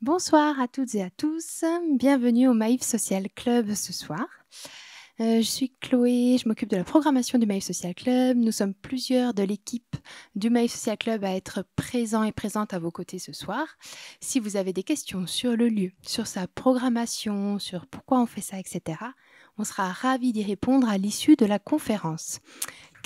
Bonsoir à toutes et à tous. Bienvenue au Maïf Social Club ce soir. Euh, je suis Chloé, je m'occupe de la programmation du Maïf Social Club. Nous sommes plusieurs de l'équipe du Maïf Social Club à être présents et présentes à vos côtés ce soir. Si vous avez des questions sur le lieu, sur sa programmation, sur pourquoi on fait ça, etc., on sera ravis d'y répondre à l'issue de la conférence.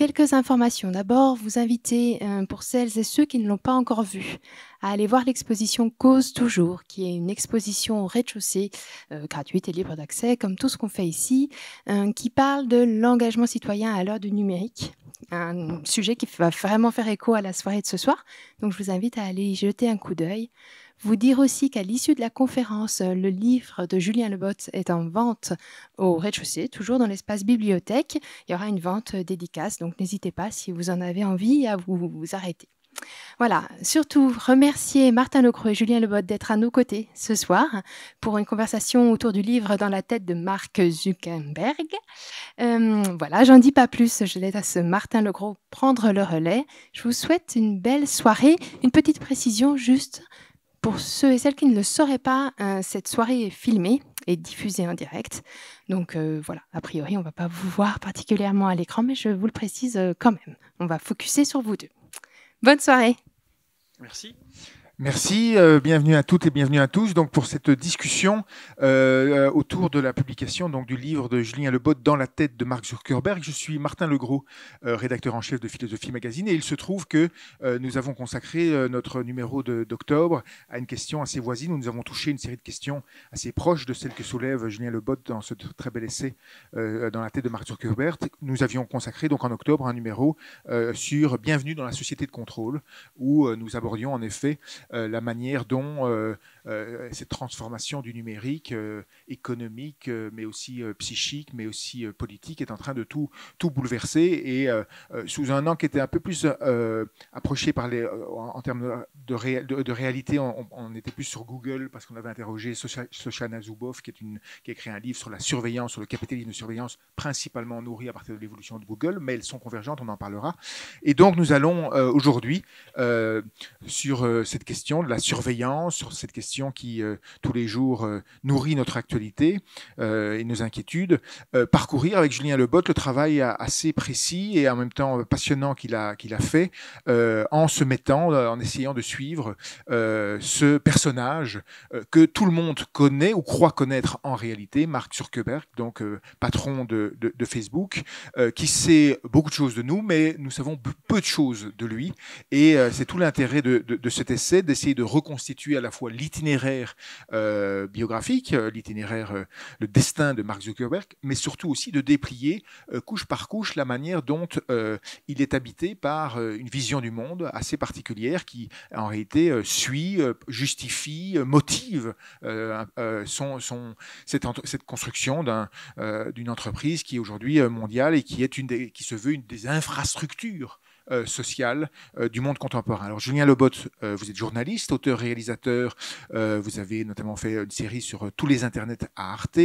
Quelques informations. D'abord, vous inviter euh, pour celles et ceux qui ne l'ont pas encore vu, à aller voir l'exposition Cause Toujours, qui est une exposition au rez-de-chaussée, euh, gratuite et libre d'accès, comme tout ce qu'on fait ici, euh, qui parle de l'engagement citoyen à l'heure du numérique. Un sujet qui va vraiment faire écho à la soirée de ce soir. Donc, je vous invite à aller y jeter un coup d'œil. Vous dire aussi qu'à l'issue de la conférence, euh, le livre de Julien Lebot est en vente au rez-de-chaussée, toujours dans l'espace bibliothèque. Il y aura une vente euh, dédicace, donc n'hésitez pas si vous en avez envie à vous, arrêter. Voilà, surtout remercier Martin Locroix et Julien Lebot d'être à nos côtés ce soir pour une conversation autour du livre Dans la tête de Mark Zuckerberg. Euh, voilà, j'en dis pas plus, je laisse à ce Martin Legros prendre le relais. Je vous souhaite une belle soirée. Une petite précision juste, pour ceux et celles qui ne le sauraient pas, euh, cette soirée est filmée et diffusée en direct. Donc euh, voilà, a priori, on ne va pas vous voir particulièrement à l'écran, mais je vous le précise euh, quand même. On va focuser sur vous deux. Bonne soirée. Merci. Merci, euh, bienvenue à toutes et bienvenue à tous donc pour cette discussion euh, euh, autour de la publication donc du livre de Julien Lebot dans la tête de Mark Zuckerberg. Je suis Martin Legros, rédacteur en chef de Philosophie Magazine et il se trouve que nous avons consacré notre numéro d'octobre à une question assez voisine où nous avons touché une série de questions assez proches de celles que soulève Julien Lebot dans ce très bel essai dans la tête de Mark Zuckerberg. Nous avions consacré donc en octobre un numéro sur Bienvenue dans la société de contrôle où nous abordions en effet euh, la manière dont euh, euh, cette transformation du numérique euh, économique, euh, mais aussi psychique, mais aussi politique, est en train de tout, tout bouleverser. Et sous un an qui était un peu plus approché par les, en, termes de, de, réalité, on, était plus sur Google parce qu'on avait interrogé Socha, Zuboff, qui, est une, qui a écrit un livre sur la surveillance, sur le capitalisme de surveillance, principalement nourri à partir de l'évolution de Google, mais elles sont convergentes, on en parlera. Et donc nous allons aujourd'hui sur cette question de la surveillance, sur cette question qui, euh, tous les jours, euh, nourrit notre actualité euh, et nos inquiétudes, parcourir avec Julien Lebot le travail assez précis et en même temps passionnant qu'il a, qu'il a fait en se mettant, en essayant de suivre ce personnage que tout le monde connaît ou croit connaître en réalité, Mark Zuckerberg, donc patron de, Facebook, qui sait beaucoup de choses de nous, mais nous savons peu de choses de lui. Et c'est tout l'intérêt de, de, cet essai, d'essayer de reconstituer à la fois l'itinéraire euh, euh, l'itinéraire biographique, euh, l'itinéraire, le destin de Mark Zuckerberg, mais surtout aussi de déplier couche par couche la manière dont il est habité par une vision du monde assez particulière qui, en réalité, suit, justifie, motive cette, construction d'une entreprise qui est aujourd'hui mondiale et qui, est une qui se veut une des infrastructures euh, social euh, du monde contemporain. Alors Julien Lebot, euh, vous êtes journaliste, auteur, réalisateur, vous avez notamment fait une série sur tous les internets à Arte,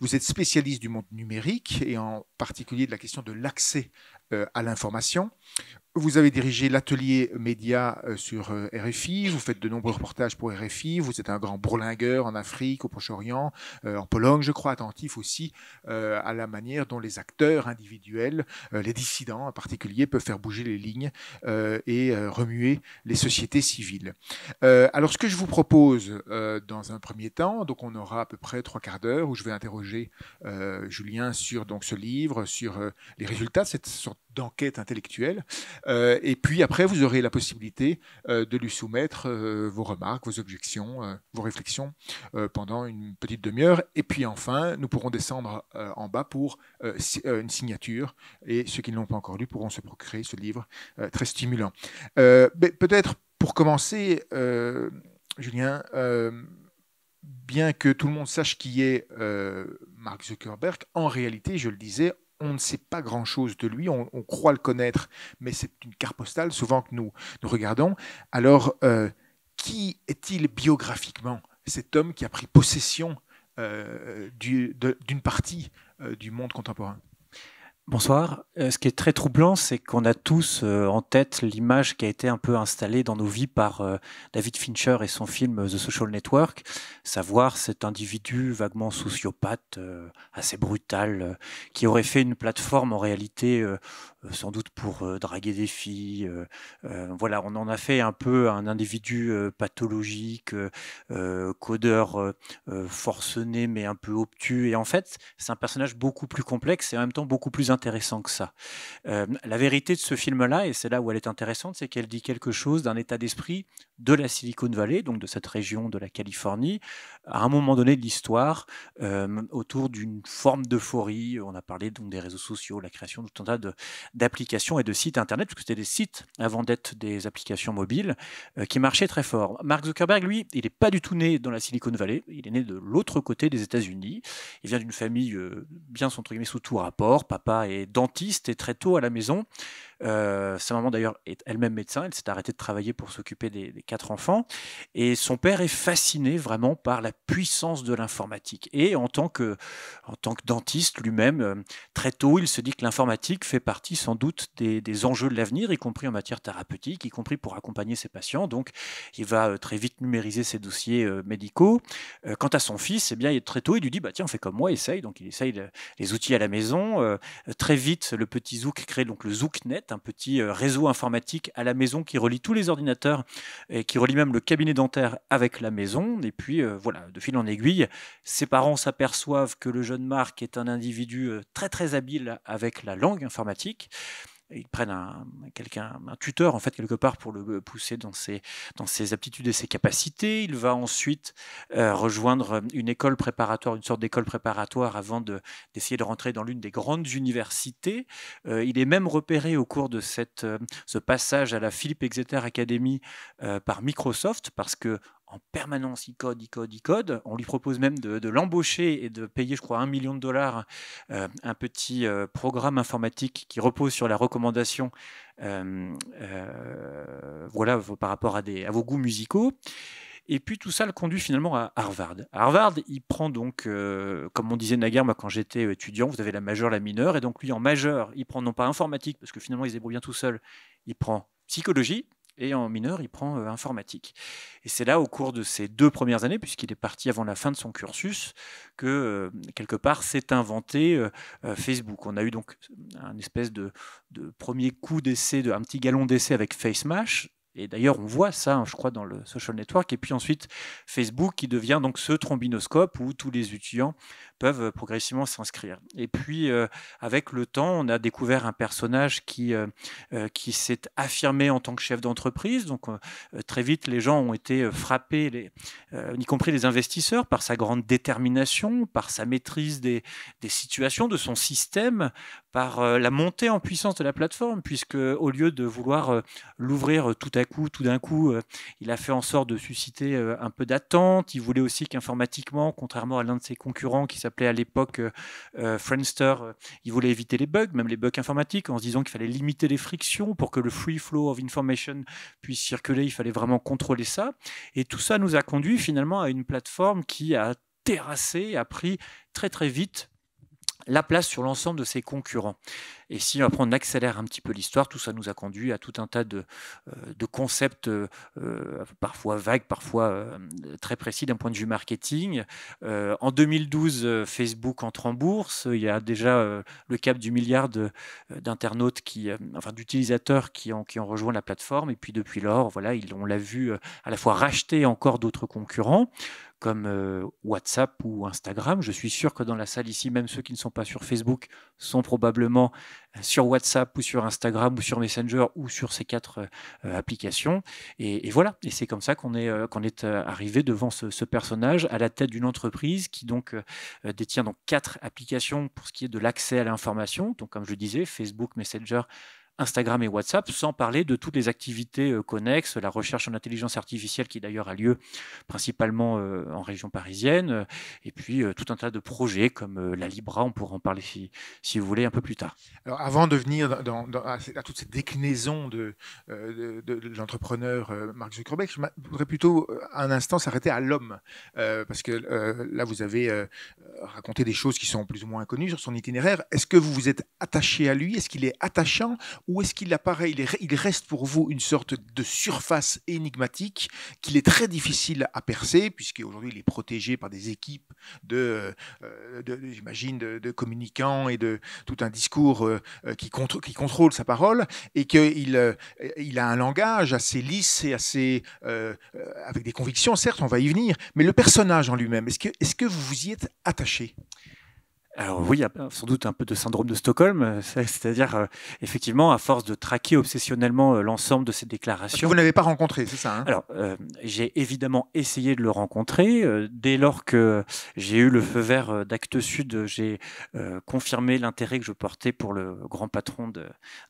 vous êtes spécialiste du monde numérique et en particulier de la question de l'accès à l'information. Vous avez dirigé l'atelier média euh, sur euh, RFI, vous faites de nombreux reportages pour RFI, vous êtes un grand bourlingueur en Afrique, au Proche-Orient, euh, en Pologne, je crois, attentif aussi à la manière dont les acteurs individuels, les dissidents en particulier, peuvent faire bouger les lignes et remuer les sociétés civiles. alors ce que je vous propose dans un premier temps, donc on aura à peu près trois quarts d'heure où je vais interroger Julien sur donc, ce livre, sur les résultats de cette sorte d'enquête intellectuelle. Euh, et puis après, vous aurez la possibilité euh, de lui soumettre euh, vos remarques, vos objections, vos réflexions pendant une petite demi-heure. Et puis enfin, nous pourrons descendre en bas pour une signature. Et ceux qui ne l'ont pas encore lu pourront se procurer ce livre très stimulant. Peut-être pour commencer, Julien, bien que tout le monde sache qui est Mark Zuckerberg, en réalité, je le disais, on ne sait pas grand-chose de lui, on, croit le connaître, mais c'est une carte postale souvent que nous, nous regardons. Alors, euh, qui est-il biographiquement cet homme qui a pris possession euh, d'une partie euh, du monde contemporain Bonsoir. Euh, ce qui est très troublant, c'est qu'on a tous euh, en tête l'image qui a été un peu installée dans nos vies par euh, David Fincher et son film The Social Network, savoir cet individu vaguement sociopathe, assez brutal, qui aurait fait une plateforme en réalité euh, sans doute pour euh, draguer des filles. Euh, voilà, on en a fait un peu un individu pathologique, codeur forcené mais un peu obtus. Et en fait, c'est un personnage beaucoup plus complexe et en même temps beaucoup plus intéressant que ça. la vérité de ce film-là, et c'est là où elle est intéressante, c'est qu'elle dit quelque chose d'un état d'esprit de la Silicon Valley, donc de cette région de la Californie, à un moment donné de l'histoire, autour d'une forme d'euphorie. On a parlé donc des réseaux sociaux, la création de tout un d'applications et de sites internet, parce que c'était des sites avant d'être des applications mobiles, euh, qui marchaient très fort. Mark Zuckerberg, lui, il n'est pas du tout né dans la Silicon Valley, il est né de l'autre côté des États-Unis. Il vient d'une famille euh, bien, entre sous tout rapport. Papa est dentiste et très tôt à la maison, euh, sa maman d'ailleurs est elle-même médecin, elle s'est arrêtée de travailler pour s'occuper des, quatre enfants. Et son père est fasciné vraiment par la puissance de l'informatique. Et en tant que, en tant que dentiste lui-même, euh, très tôt, il se dit que l'informatique fait partie sans doute des, enjeux de l'avenir, y compris en matière thérapeutique, y compris pour accompagner ses patients. Donc il va euh, très vite numériser ses dossiers médicaux. Quant à son fils, eh bien, très tôt, il lui dit bah, Tiens, fais comme moi, essaye. Donc il essaye les outils à la maison. Très vite, le petit Zouk crée donc le ZoukNet un petit euh, réseau informatique à la maison qui relie tous les ordinateurs et qui relie même le cabinet dentaire avec la maison. Et puis euh, voilà, de fil en aiguille, ses parents s'aperçoivent que le jeune Marc est un individu euh, très très habile avec la langue informatique ils prennent un, quelqu'un, un tuteur en fait quelque part pour le pousser dans ses, dans ses aptitudes et ses capacités. Il va ensuite euh, rejoindre une école préparatoire, une sorte d'école préparatoire avant de, d'essayer de rentrer dans l'une des grandes universités. Euh, il est même repéré au cours de cette, euh, ce passage à la Philippe Exeter Academy par Microsoft parce que en permanence, il code, il code, il code. On lui propose même de, l'embaucher et de payer, je crois, un million de dollars euh, un petit euh, programme informatique qui repose sur la recommandation euh, voilà, par rapport à, vos goûts musicaux. Et puis tout ça le conduit finalement à Harvard. Harvard, il prend donc, comme on disait naguère, moi quand j'étais étudiant, vous avez la majeure, la mineure, et donc lui en majeur, il prend non pas informatique, parce que finalement il se débrouille bien tout seul, il prend psychologie, et en mineur, il prend euh, informatique. Et c'est là, au cours de ses deux premières années, puisqu'il est parti avant la fin de son cursus, que euh, quelque part s'est inventé euh, Facebook. On a eu donc un espèce de, premier coup d'essai, un petit galon d'essai avec FaceMash. Et d'ailleurs, on voit ça, hein, je crois, dans le social network. Et puis ensuite, Facebook qui devient donc ce trombinoscope où tous les étudiants peuvent euh, progressivement s'inscrire. Et puis, euh, avec le temps, on a découvert un personnage qui, euh, qui s'est affirmé en tant que chef d'entreprise. Donc, très vite, les gens ont été frappés, les, y compris les investisseurs, par sa grande détermination, par sa maîtrise des, des situations, de son système, par la montée en puissance de la plateforme, puisque au lieu de vouloir l'ouvrir tout à coup, tout d'un coup, il a fait en sorte de susciter un peu d'attente. Il voulait aussi qu'informatiquement, contrairement à l'un de ses concurrents qui s'appelle à l'époque euh, euh, Friendster, euh, il voulait éviter les bugs, même les bugs informatiques, en se disant qu'il fallait limiter les frictions pour que le free flow of information puisse circuler. Il fallait vraiment contrôler ça. Et tout ça nous a conduit finalement à une plateforme qui a terrassé, a pris très très vite la place sur l'ensemble de ses concurrents. Et si après on accélère un petit peu l'histoire, tout ça nous a conduit à tout un tas de, euh, concepts euh, euh, parfois vagues, parfois très précis d'un point de vue marketing. en 2012, Facebook entre en bourse. Il y a déjà le cap du milliard d'internautes, qui, enfin d'utilisateurs qui ont, qui ont rejoint la plateforme. Et puis depuis lors, voilà, ils, on l'a vu à la fois racheter encore d'autres concurrents comme euh, WhatsApp ou Instagram. Je suis sûr que dans la salle ici, même ceux qui ne sont pas sur Facebook sont probablement euh, sur WhatsApp ou sur Instagram ou sur Messenger ou sur ces quatre euh, applications. Et, voilà, et c'est comme ça qu'on est, est arrivé devant ce, personnage à la tête d'une entreprise qui donc détient donc quatre applications pour ce qui est de l'accès à l'information. Donc comme je disais, Facebook, Messenger, Instagram et WhatsApp, sans parler de toutes les activités euh, connexes, la recherche en intelligence artificielle qui d'ailleurs a lieu principalement euh, en région parisienne, euh, et puis tout un tas de projets comme la Libra, on pourra en parler si, si vous voulez un peu plus tard. avant de venir dans, à, toutes toute cette déclinaison de, l'entrepreneur Mark Zuckerberg, je voudrais plutôt un instant s'arrêter à l'homme, parce que là vous avez raconté des choses qui sont plus ou moins inconnues sur son itinéraire. Est-ce que vous vous êtes attaché à lui Est-ce qu'il est attachant ou est-ce qu'il apparaît, il, reste pour vous une sorte de surface énigmatique qu'il est très difficile à percer, puisqu'aujourd'hui il est protégé par des équipes de, euh, de j'imagine, de, communicants et de tout un discours euh, euh, qui, qui contrôle sa parole, et qu'il il a un langage assez lisse et assez. avec des convictions, certes, on va y venir, mais le personnage en lui-même, est-ce que, est -ce que vous vous y êtes attaché alors oui, il y a sans doute un peu de syndrome de Stockholm, euh, c'est-à-dire euh, effectivement à force de traquer obsessionnellement euh, l'ensemble de ces déclarations. Vous vous n'avez pas rencontré, c'est ça hein Alors j'ai évidemment essayé de le rencontrer. dès lors que j'ai eu le feu vert d'Actes Sud, j'ai confirmé l'intérêt que je portais pour le grand patron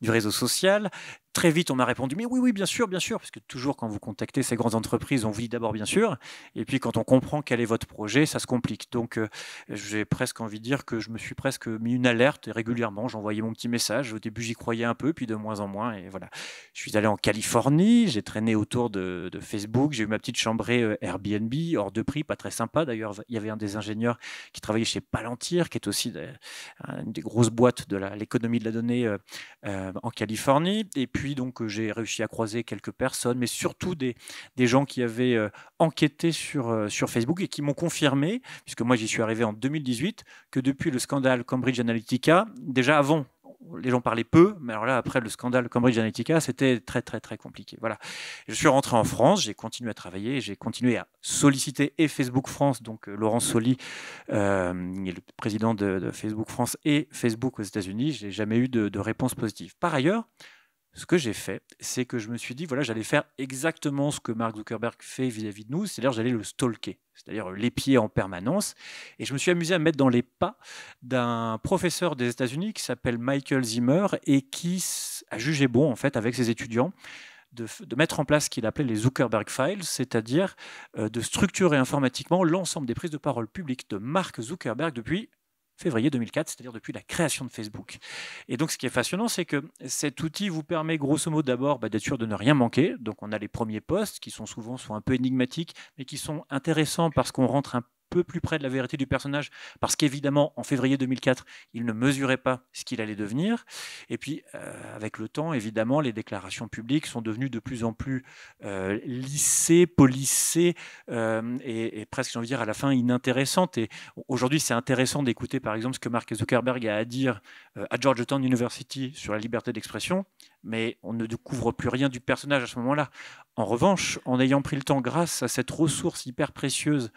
du réseau social. Très vite, on m'a répondu Mais oui, oui, bien sûr, bien sûr, parce que toujours quand vous contactez ces grandes entreprises, on vous dit d'abord bien sûr, et puis quand on comprend quel est votre projet, ça se complique. Donc euh, j'ai presque envie de dire que je me suis presque mis une alerte régulièrement, j'envoyais mon petit message. Au début, j'y croyais un peu, puis de moins en moins, et voilà. Je suis allé en Californie, j'ai traîné autour de, Facebook, j'ai eu ma petite chambrée euh, Airbnb, hors de prix, pas très sympa d'ailleurs. Il y avait un des ingénieurs qui travaillait chez Palantir, qui est aussi une des grosses boîtes de l'économie de la donnée euh, en Californie, et puis donc euh, j'ai réussi à croiser quelques personnes, mais surtout des, des gens qui avaient euh, enquêté sur, euh, sur Facebook et qui m'ont confirmé, puisque moi j'y suis arrivé en 2018, que depuis le scandale Cambridge Analytica, déjà avant les gens parlaient peu, mais alors là, après le scandale Cambridge Analytica, c'était très, très, très compliqué. Voilà. Je suis rentré en France, j'ai continué à travailler, j'ai continué à solliciter et Facebook France, donc Laurent Soli, euh, le président de, Facebook France et Facebook aux États-Unis. J'ai jamais eu de, de réponse positive. Par ailleurs, ce que j'ai fait, c'est que je me suis dit, voilà, j'allais faire exactement ce que Mark Zuckerberg fait vis-à-vis de nous, c'est-à-dire j'allais le stalker, c'est-à-dire les pieds en permanence. Et je me suis amusé à mettre dans les pas d'un professeur des États-Unis qui s'appelle Michael Zimmer et qui a jugé bon, en fait, avec ses étudiants. De, de mettre en place ce qu'il appelait les Zuckerberg Files, c'est-à-dire euh, de structurer informatiquement l'ensemble des prises de parole publiques de Mark Zuckerberg depuis février 2004, c'est-à-dire depuis la création de Facebook. Et donc, ce qui est fascinant, c'est que cet outil vous permet grosso modo d'abord bah, d'être sûr de ne rien manquer. Donc, on a les premiers posts qui sont souvent un peu énigmatiques, mais qui sont intéressants parce qu'on rentre un peu plus près de la vérité du personnage, parce qu'évidemment, en février 2004, il ne mesurait pas ce qu'il allait devenir. Et puis, euh, avec le temps, évidemment, les déclarations publiques sont devenues de plus en plus euh, lissées, polissées, euh, et, et, presque, j'ai envie de dire, à la fin, inintéressantes. Et aujourd'hui, c'est intéressant d'écouter, par exemple, ce que Mark Zuckerberg a à dire à Georgetown University sur la liberté d'expression mais on ne découvre plus rien du personnage à ce moment-là. En revanche, en ayant pris le temps, grâce à cette ressource hyper précieuse,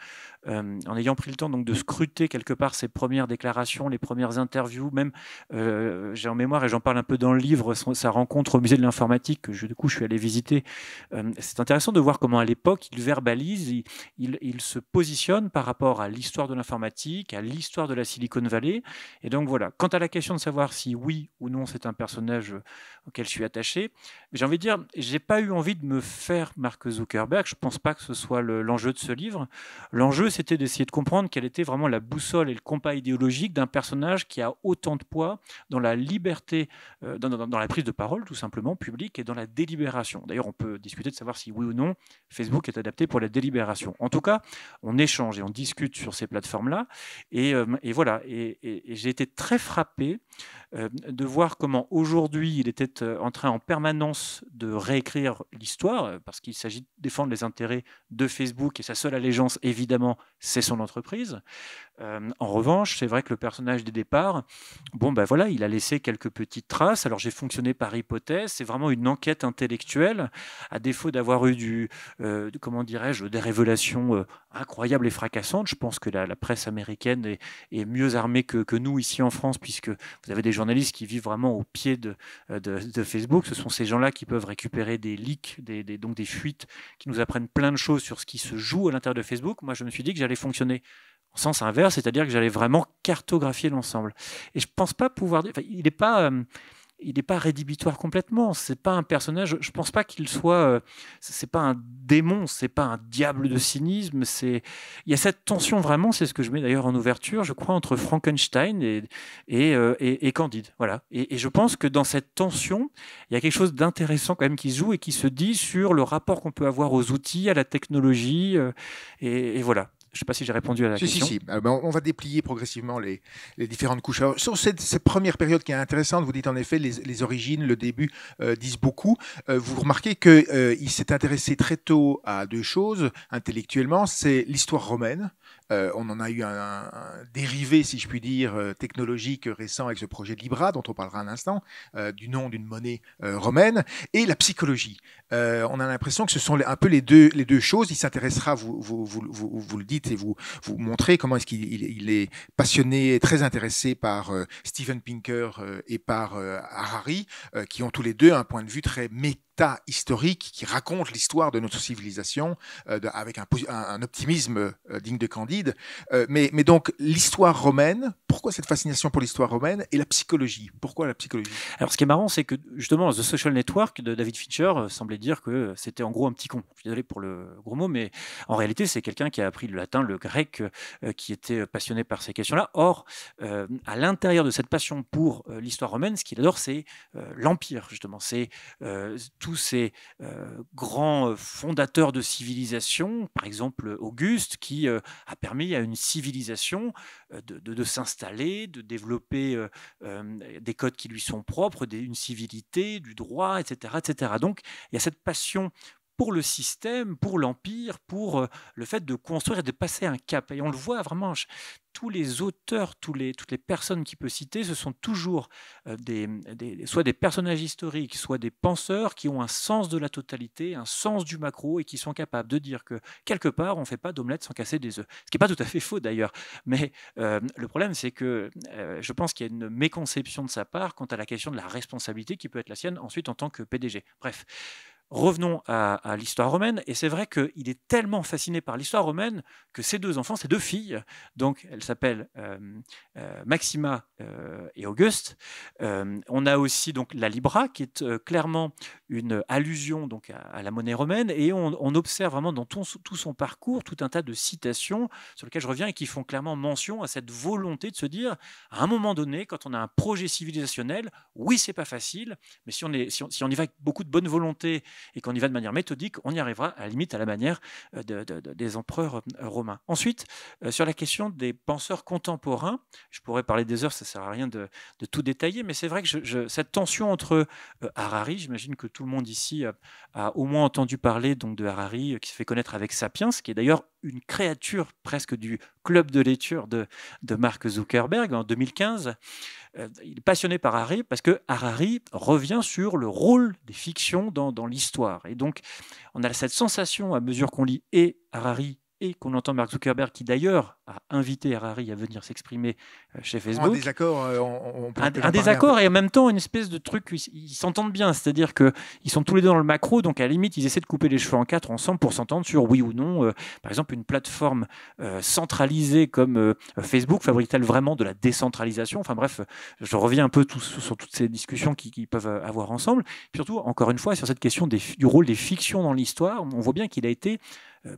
euh, en ayant pris le temps donc de scruter quelque part ses premières déclarations, les premières interviews, même euh, j'ai en mémoire et j'en parle un peu dans le livre sa rencontre au musée de l'informatique que je, du coup je suis allé visiter. Euh, c'est intéressant de voir comment à l'époque il verbalise, il, il, se positionne par rapport à l'histoire de l'informatique, à l'histoire de la Silicon Valley. Et donc voilà. Quant à la question de savoir si oui ou non c'est un personnage auquel suis attaché. J'ai envie de dire, j'ai pas eu envie de me faire Mark Zuckerberg. Je pense pas que ce soit l'enjeu de ce livre. L'enjeu, c'était d'essayer de comprendre quelle était vraiment la boussole et le compas idéologique d'un personnage qui a autant de poids dans la liberté, euh, dans, la prise de parole, tout simplement, publique et dans la délibération. D'ailleurs, on peut discuter de savoir si oui ou non Facebook est adapté pour la délibération. En tout cas, on échange et on discute sur ces plateformes-là. Et, euh, et, voilà. Et, j'ai été très frappé euh, de voir comment aujourd'hui il était en train en permanence de réécrire l'histoire, euh, parce qu'il s'agit de défendre les intérêts de Facebook et sa seule allégeance, évidemment, c'est son entreprise. Euh, en revanche, c'est vrai que le personnage des départs, bon ben voilà, il a laissé quelques petites traces. Alors j'ai fonctionné par hypothèse. C'est vraiment une enquête intellectuelle, à défaut d'avoir eu du, euh, comment dirais-je, des révélations euh, incroyables et fracassantes. Je pense que la, presse américaine est, mieux armée que, nous ici en France, puisque vous avez des journalistes qui vivent vraiment au pied de, Facebook. Ce sont ces gens-là qui peuvent récupérer des leaks, donc des fuites, qui nous apprennent plein de choses sur ce qui se joue à l'intérieur de Facebook. Moi, je me suis dit que j'allais fonctionner sens inverse, c'est-à-dire que j'allais vraiment cartographier l'ensemble. Et je ne pense pas pouvoir. il n'est pas. Euh, il n'est pas rédhibitoire complètement. C'est pas un personnage. Je pense pas qu'il soit. Ce euh, c'est pas un démon. C'est pas un diable de cynisme. C'est. Il y a cette tension vraiment. C'est ce que je mets d'ailleurs en ouverture, je crois, entre Frankenstein et et, euh, Candide. Voilà. Et, je pense que dans cette tension, il y a quelque chose d'intéressant quand même qui joue et qui se dit sur le rapport qu'on peut avoir aux outils, à la technologie. et, voilà. Je ne sais pas si j'ai répondu à la question. Si, si. Euh, ben, on va déplier progressivement les, différentes couches. sur cette, première période qui est intéressante, vous dites en effet les, les origines, le début euh, disent beaucoup. Euh, vous remarquez qu'il il s'est intéressé très tôt à deux choses intellectuellement. C'est l'histoire romaine euh, on en a eu un, dérivé, si je puis dire, euh, technologique récent avec ce projet de Libra, dont on parlera un instant, euh, du nom d'une monnaie romaine, et la psychologie. on a l'impression que ce sont un peu les deux, les deux choses. Il s'intéressera, vous, vous, le dites et vous, vous montrez comment est-ce qu'il il, est passionné, très intéressé par Steven Pinker et par Harari, qui ont tous les deux un point de vue très mécanique historique qui raconte l'histoire de notre civilisation euh, avec un, optimisme euh, digne de Candide. Euh, mais, mais, donc l'histoire romaine, pourquoi cette fascination pour l'histoire romaine et la psychologie Pourquoi la psychologie Alors ce qui est marrant, c'est que justement The Social Network de David Fincher semblait dire que c'était en gros un petit con. Je suis désolé pour le gros mot, mais en réalité c'est quelqu'un qui a appris le latin, le grec, qui était passionné par ces questions-là. Or, à l'intérieur de cette passion pour l'histoire romaine, ce qu'il adore, c'est l'empire justement, c'est tous ces euh, grands euh, fondateurs de civilisation, par exemple Auguste, qui euh, a permis à une civilisation de, s'installer, de développer des codes qui lui sont propres, une civilité, du droit, etc., etc. Donc il y a cette passion pour le système, pour l'empire, pour euh, le fait de construire et de passer un cap. Et on le voit vraiment, tous les auteurs, tous les, toutes les personnes qu'il peut citer, ce sont toujours euh, des, soit des personnages historiques, soit des penseurs qui ont un sens de la totalité, un sens du macro et qui sont capables de dire que quelque part, on ne fait pas d'omelette sans casser des œufs. Ce qui n'est pas tout à fait faux d'ailleurs. Mais euh, le problème, c'est que je pense qu'il y a une méconception de sa part quant à la question de la responsabilité qui peut être la sienne ensuite en tant que PDG. Bref. Revenons à, l'histoire romaine, et c'est vrai qu'il est tellement fasciné par l'histoire romaine que ses deux enfants, ses deux filles, donc elles s'appellent euh, euh, Maxima euh, et Auguste. on a aussi donc la libra, qui est clairement une allusion donc à, la monnaie romaine, et on, observe vraiment dans tout son parcours tout un tas de citations sur lesquelles je reviens et qui font clairement mention à cette volonté de se dire, à un moment donné, quand on a un projet civilisationnel, oui, c'est pas facile, mais si on, est, si on y va avec beaucoup de bonne volonté, et qu'on y va de manière méthodique, on y arrivera à la limite à la manière euh, des empereurs euh, romains. Ensuite, euh, sur la question des penseurs contemporains, je pourrais parler des heures, ça ne sert à rien de, tout détailler, mais c'est vrai que cette tension entre Harari, j'imagine que tout le monde ici a au moins entendu parler donc, de Harari, qui se fait connaître avec Sapiens, qui est d'ailleurs une créature presque du club de lecture de, de Mark Zuckerberg en 2015. Euh, il est passionné par Harari parce que Harari revient sur le rôle des fictions dans, dans l'histoire. Et donc, on a cette sensation, à mesure qu'on lit et Harari et qu'on entend Mark Zuckerberg, qui d'ailleurs a invité Harari à venir s'exprimer euh, chez Facebook. Un désaccord, euh, on, peut un, un désaccord et en même temps une espèce de truc, ils s'entendent bien, c'est-à-dire qu'ils sont tous les deux dans le macro, donc à la limite ils essaient de couper les cheveux en quatre ensemble pour s'entendre sur oui ou non, euh, par exemple une plateforme centralisée comme Facebook fabrique-t-elle vraiment de la décentralisation Enfin bref, je reviens un peu sur toutes ces discussions qu'ils qui peuvent avoir ensemble. surtout, encore une fois, sur cette question du rôle des fictions dans l'histoire, on voit bien qu'il a été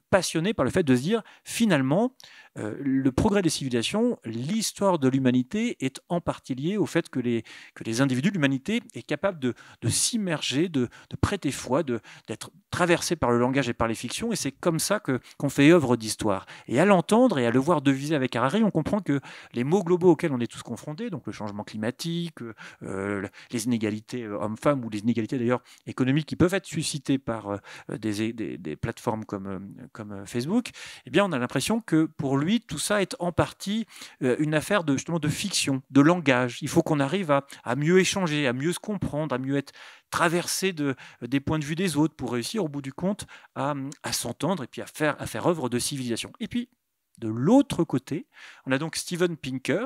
passionné par le fait de se dire finalement, euh, le progrès des civilisations, l'histoire de l'humanité est en partie liée au fait que les, que les individus de l'humanité est capable de, de s'immerger, de, de, prêter foi, d'être traversé par le langage et par les fictions, et c'est comme ça que qu'on fait œuvre d'histoire. Et à l'entendre et à le voir deviser avec Harari, on comprend que les mots globaux auxquels on est tous confrontés, donc le changement climatique, euh, les inégalités euh, hommes-femmes ou les inégalités d'ailleurs économiques qui peuvent être suscitées par des, des, plateformes comme, comme Facebook, eh bien on a l'impression que pour tout ça est en partie euh, une affaire de, justement de fiction, de langage. Il faut qu'on arrive à, mieux échanger, à mieux se comprendre, à mieux être traversé de, euh, des points de vue des autres pour réussir au bout du compte à, s'entendre et puis à faire, à faire œuvre de civilisation. Et puis, de l'autre côté. On a donc Steven Pinker,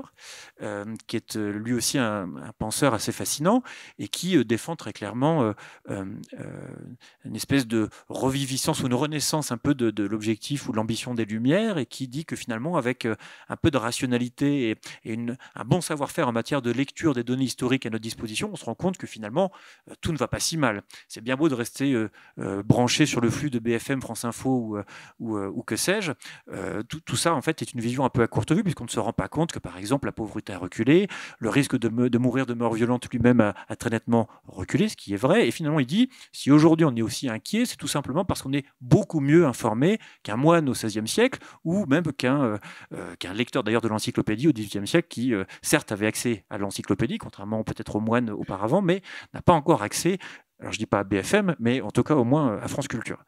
euh, qui est euh, lui aussi un, penseur assez fascinant et qui euh, défend très clairement une espèce de reviviscence ou une renaissance un peu de, l'objectif ou de l'ambition des Lumières et qui dit que finalement, avec un peu de rationalité et, un bon savoir-faire en matière de lecture des données historiques à notre disposition, on se rend compte que finalement, tout ne va pas si mal. C'est bien beau de rester branché sur le flux de BFM, France Info ou, que sais-je. tout ça, en fait, est une vision un peu à courte vue, puisqu'on ne se rend pas compte que, par exemple, la pauvreté a reculé, le risque de, mourir de mort violente lui-même a, très nettement reculé, ce qui est vrai. Et finalement, il dit, si aujourd'hui on est aussi inquiet, c'est tout simplement parce qu'on est beaucoup mieux informé qu'un moine au XVIe siècle, ou même euh, euh, qu'un lecteur d'ailleurs de l'encyclopédie au XVIIIe siècle, qui euh, certes avait accès à l'encyclopédie, contrairement peut-être aux moines auparavant, mais n'a pas encore accès alors je ne dis pas à BFM, mais en tout cas au moins euh, à France Culture.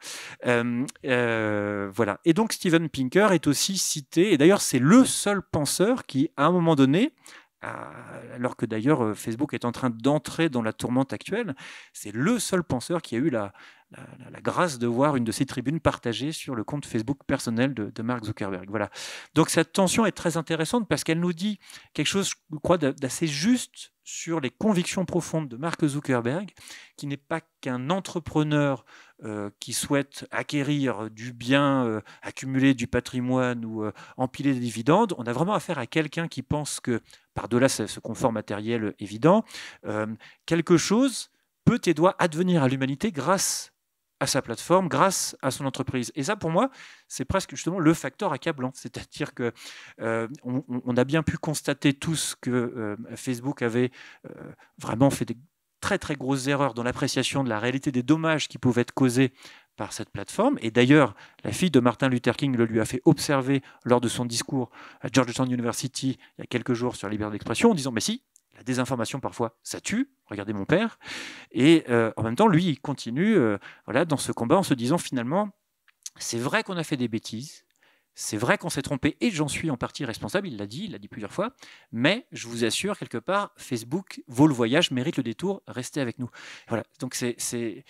Euh, euh, voilà. Et donc Steven Pinker est aussi cité, et d'ailleurs c'est le seul penseur qui, à un moment donné, alors que d'ailleurs Facebook est en train d'entrer dans la tourmente actuelle, c'est le seul penseur qui a eu la, la, grâce de voir une de ces tribunes partagées sur le compte Facebook personnel de, Mark Zuckerberg. Voilà. Donc cette tension est très intéressante parce qu'elle nous dit quelque chose, je crois, d'assez juste sur les convictions profondes de Mark Zuckerberg, qui n'est pas qu'un entrepreneur euh, qui souhaite acquérir du bien, euh, accumuler du patrimoine ou euh, empiler des dividendes. On a vraiment affaire à quelqu'un qui pense que, par-delà ce confort matériel évident, quelque chose peut et doit advenir à l'humanité grâce à sa plateforme grâce à son entreprise. Et ça, pour moi, c'est presque justement le facteur accablant. C'est-à-dire que euh, on, a bien pu constater tous que euh, Facebook avait euh, vraiment fait des très très grosses erreurs dans l'appréciation de la réalité des dommages qui pouvaient être causés par cette plateforme. Et d'ailleurs, la fille de Martin Luther King le lui a fait observer lors de son discours à Georgetown University il y a quelques jours sur la liberté d'expression en disant, mais si, la désinformation parfois ça tue. Regardez mon père. Et euh, en même temps, lui, il continue euh, voilà, dans ce combat en se disant finalement, c'est vrai qu'on a fait des bêtises, c'est vrai qu'on s'est trompé et j'en suis en partie responsable, il l'a dit, il l'a dit plusieurs fois, mais je vous assure, quelque part, Facebook vaut le voyage, mérite le détour, restez avec nous. Voilà, donc c'est...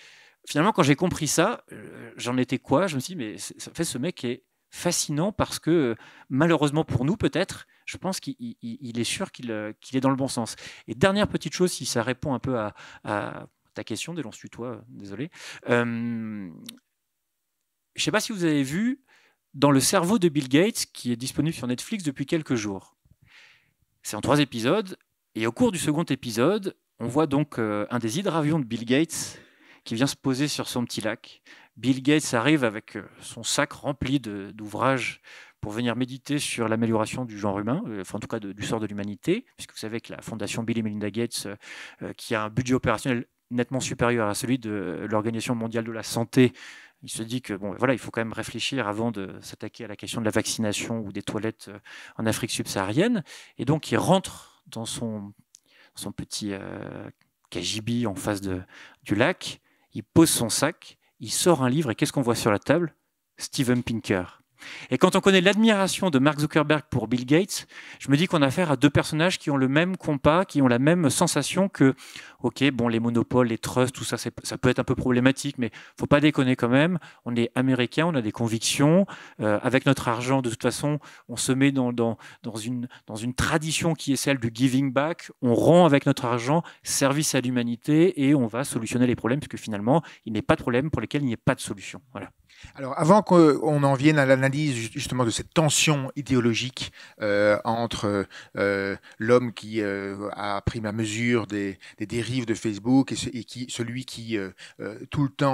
Finalement, quand j'ai compris ça, euh, j'en étais quoi Je me suis dit, mais ça fait ce mec est fascinant parce que, malheureusement pour nous peut-être, je pense qu'il est sûr euh, qu'il est dans le bon sens. Et dernière petite chose, si ça répond un peu à, ta question, dès l'on se toi, euh, désolé. Euh, je ne sais pas si vous avez vu dans le cerveau de Bill Gates, qui est disponible sur Netflix depuis quelques jours. C'est en trois épisodes, et au cours du second épisode, on voit donc un des hydravions de Bill Gates qui vient se poser sur son petit lac. Bill Gates arrive avec son sac rempli d'ouvrages pour venir méditer sur l'amélioration du genre humain, euh, enfin en tout cas du sort de l'humanité, puisque vous savez que la fondation Bill et Melinda Gates, euh, euh, qui a un budget opérationnel nettement supérieur à celui de l'Organisation mondiale de la santé, il se dit que bon, voilà, il faut quand même réfléchir avant de s'attaquer à la question de la vaccination ou des toilettes en Afrique subsaharienne. Et donc, il rentre dans son, son petit kajibi en face de, du lac, il pose son sac, il sort un livre et qu'est-ce qu'on voit sur la table Steven Pinker. Et quand on connaît l'admiration de Mark Zuckerberg pour Bill Gates, je me dis qu'on a affaire à deux personnages qui ont le même compas, qui ont la même sensation que, ok, bon, les monopoles, les trusts, tout ça, ça peut être un peu problématique, mais faut pas déconner quand même. On est américain, on a des convictions. Euh, avec notre argent, de toute façon, on se met dans, une, dans une tradition qui est celle du giving back. On rend avec notre argent service à l'humanité et on va solutionner les problèmes, puisque finalement, il n'y a pas de problème pour lesquels il n'y a pas de solution. Voilà. Alors, avant qu'on en vienne à l'analyse justement de cette tension idéologique euh, entre euh, l'homme qui euh, a pris ma mesure des, des dérives de Facebook et, qui, celui qui euh, euh, tout le temps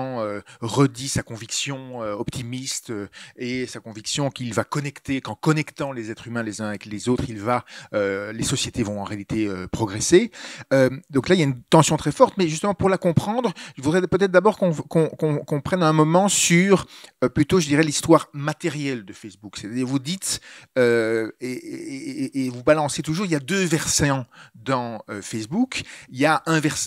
redit sa conviction optimiste et sa conviction qu'il va connecter, qu'en connectant les êtres humains les uns avec les autres, il va, les sociétés vont en réalité progresser. donc là, il y a une tension très forte, mais justement pour la comprendre, je voudrais peut-être d'abord qu'on qu'on qu'on prenne un moment sur euh, plutôt, je dirais, l'histoire matérielle de Facebook. vous dites euh, et, vous balancez toujours, il y a deux versants dans euh, Facebook. Il y un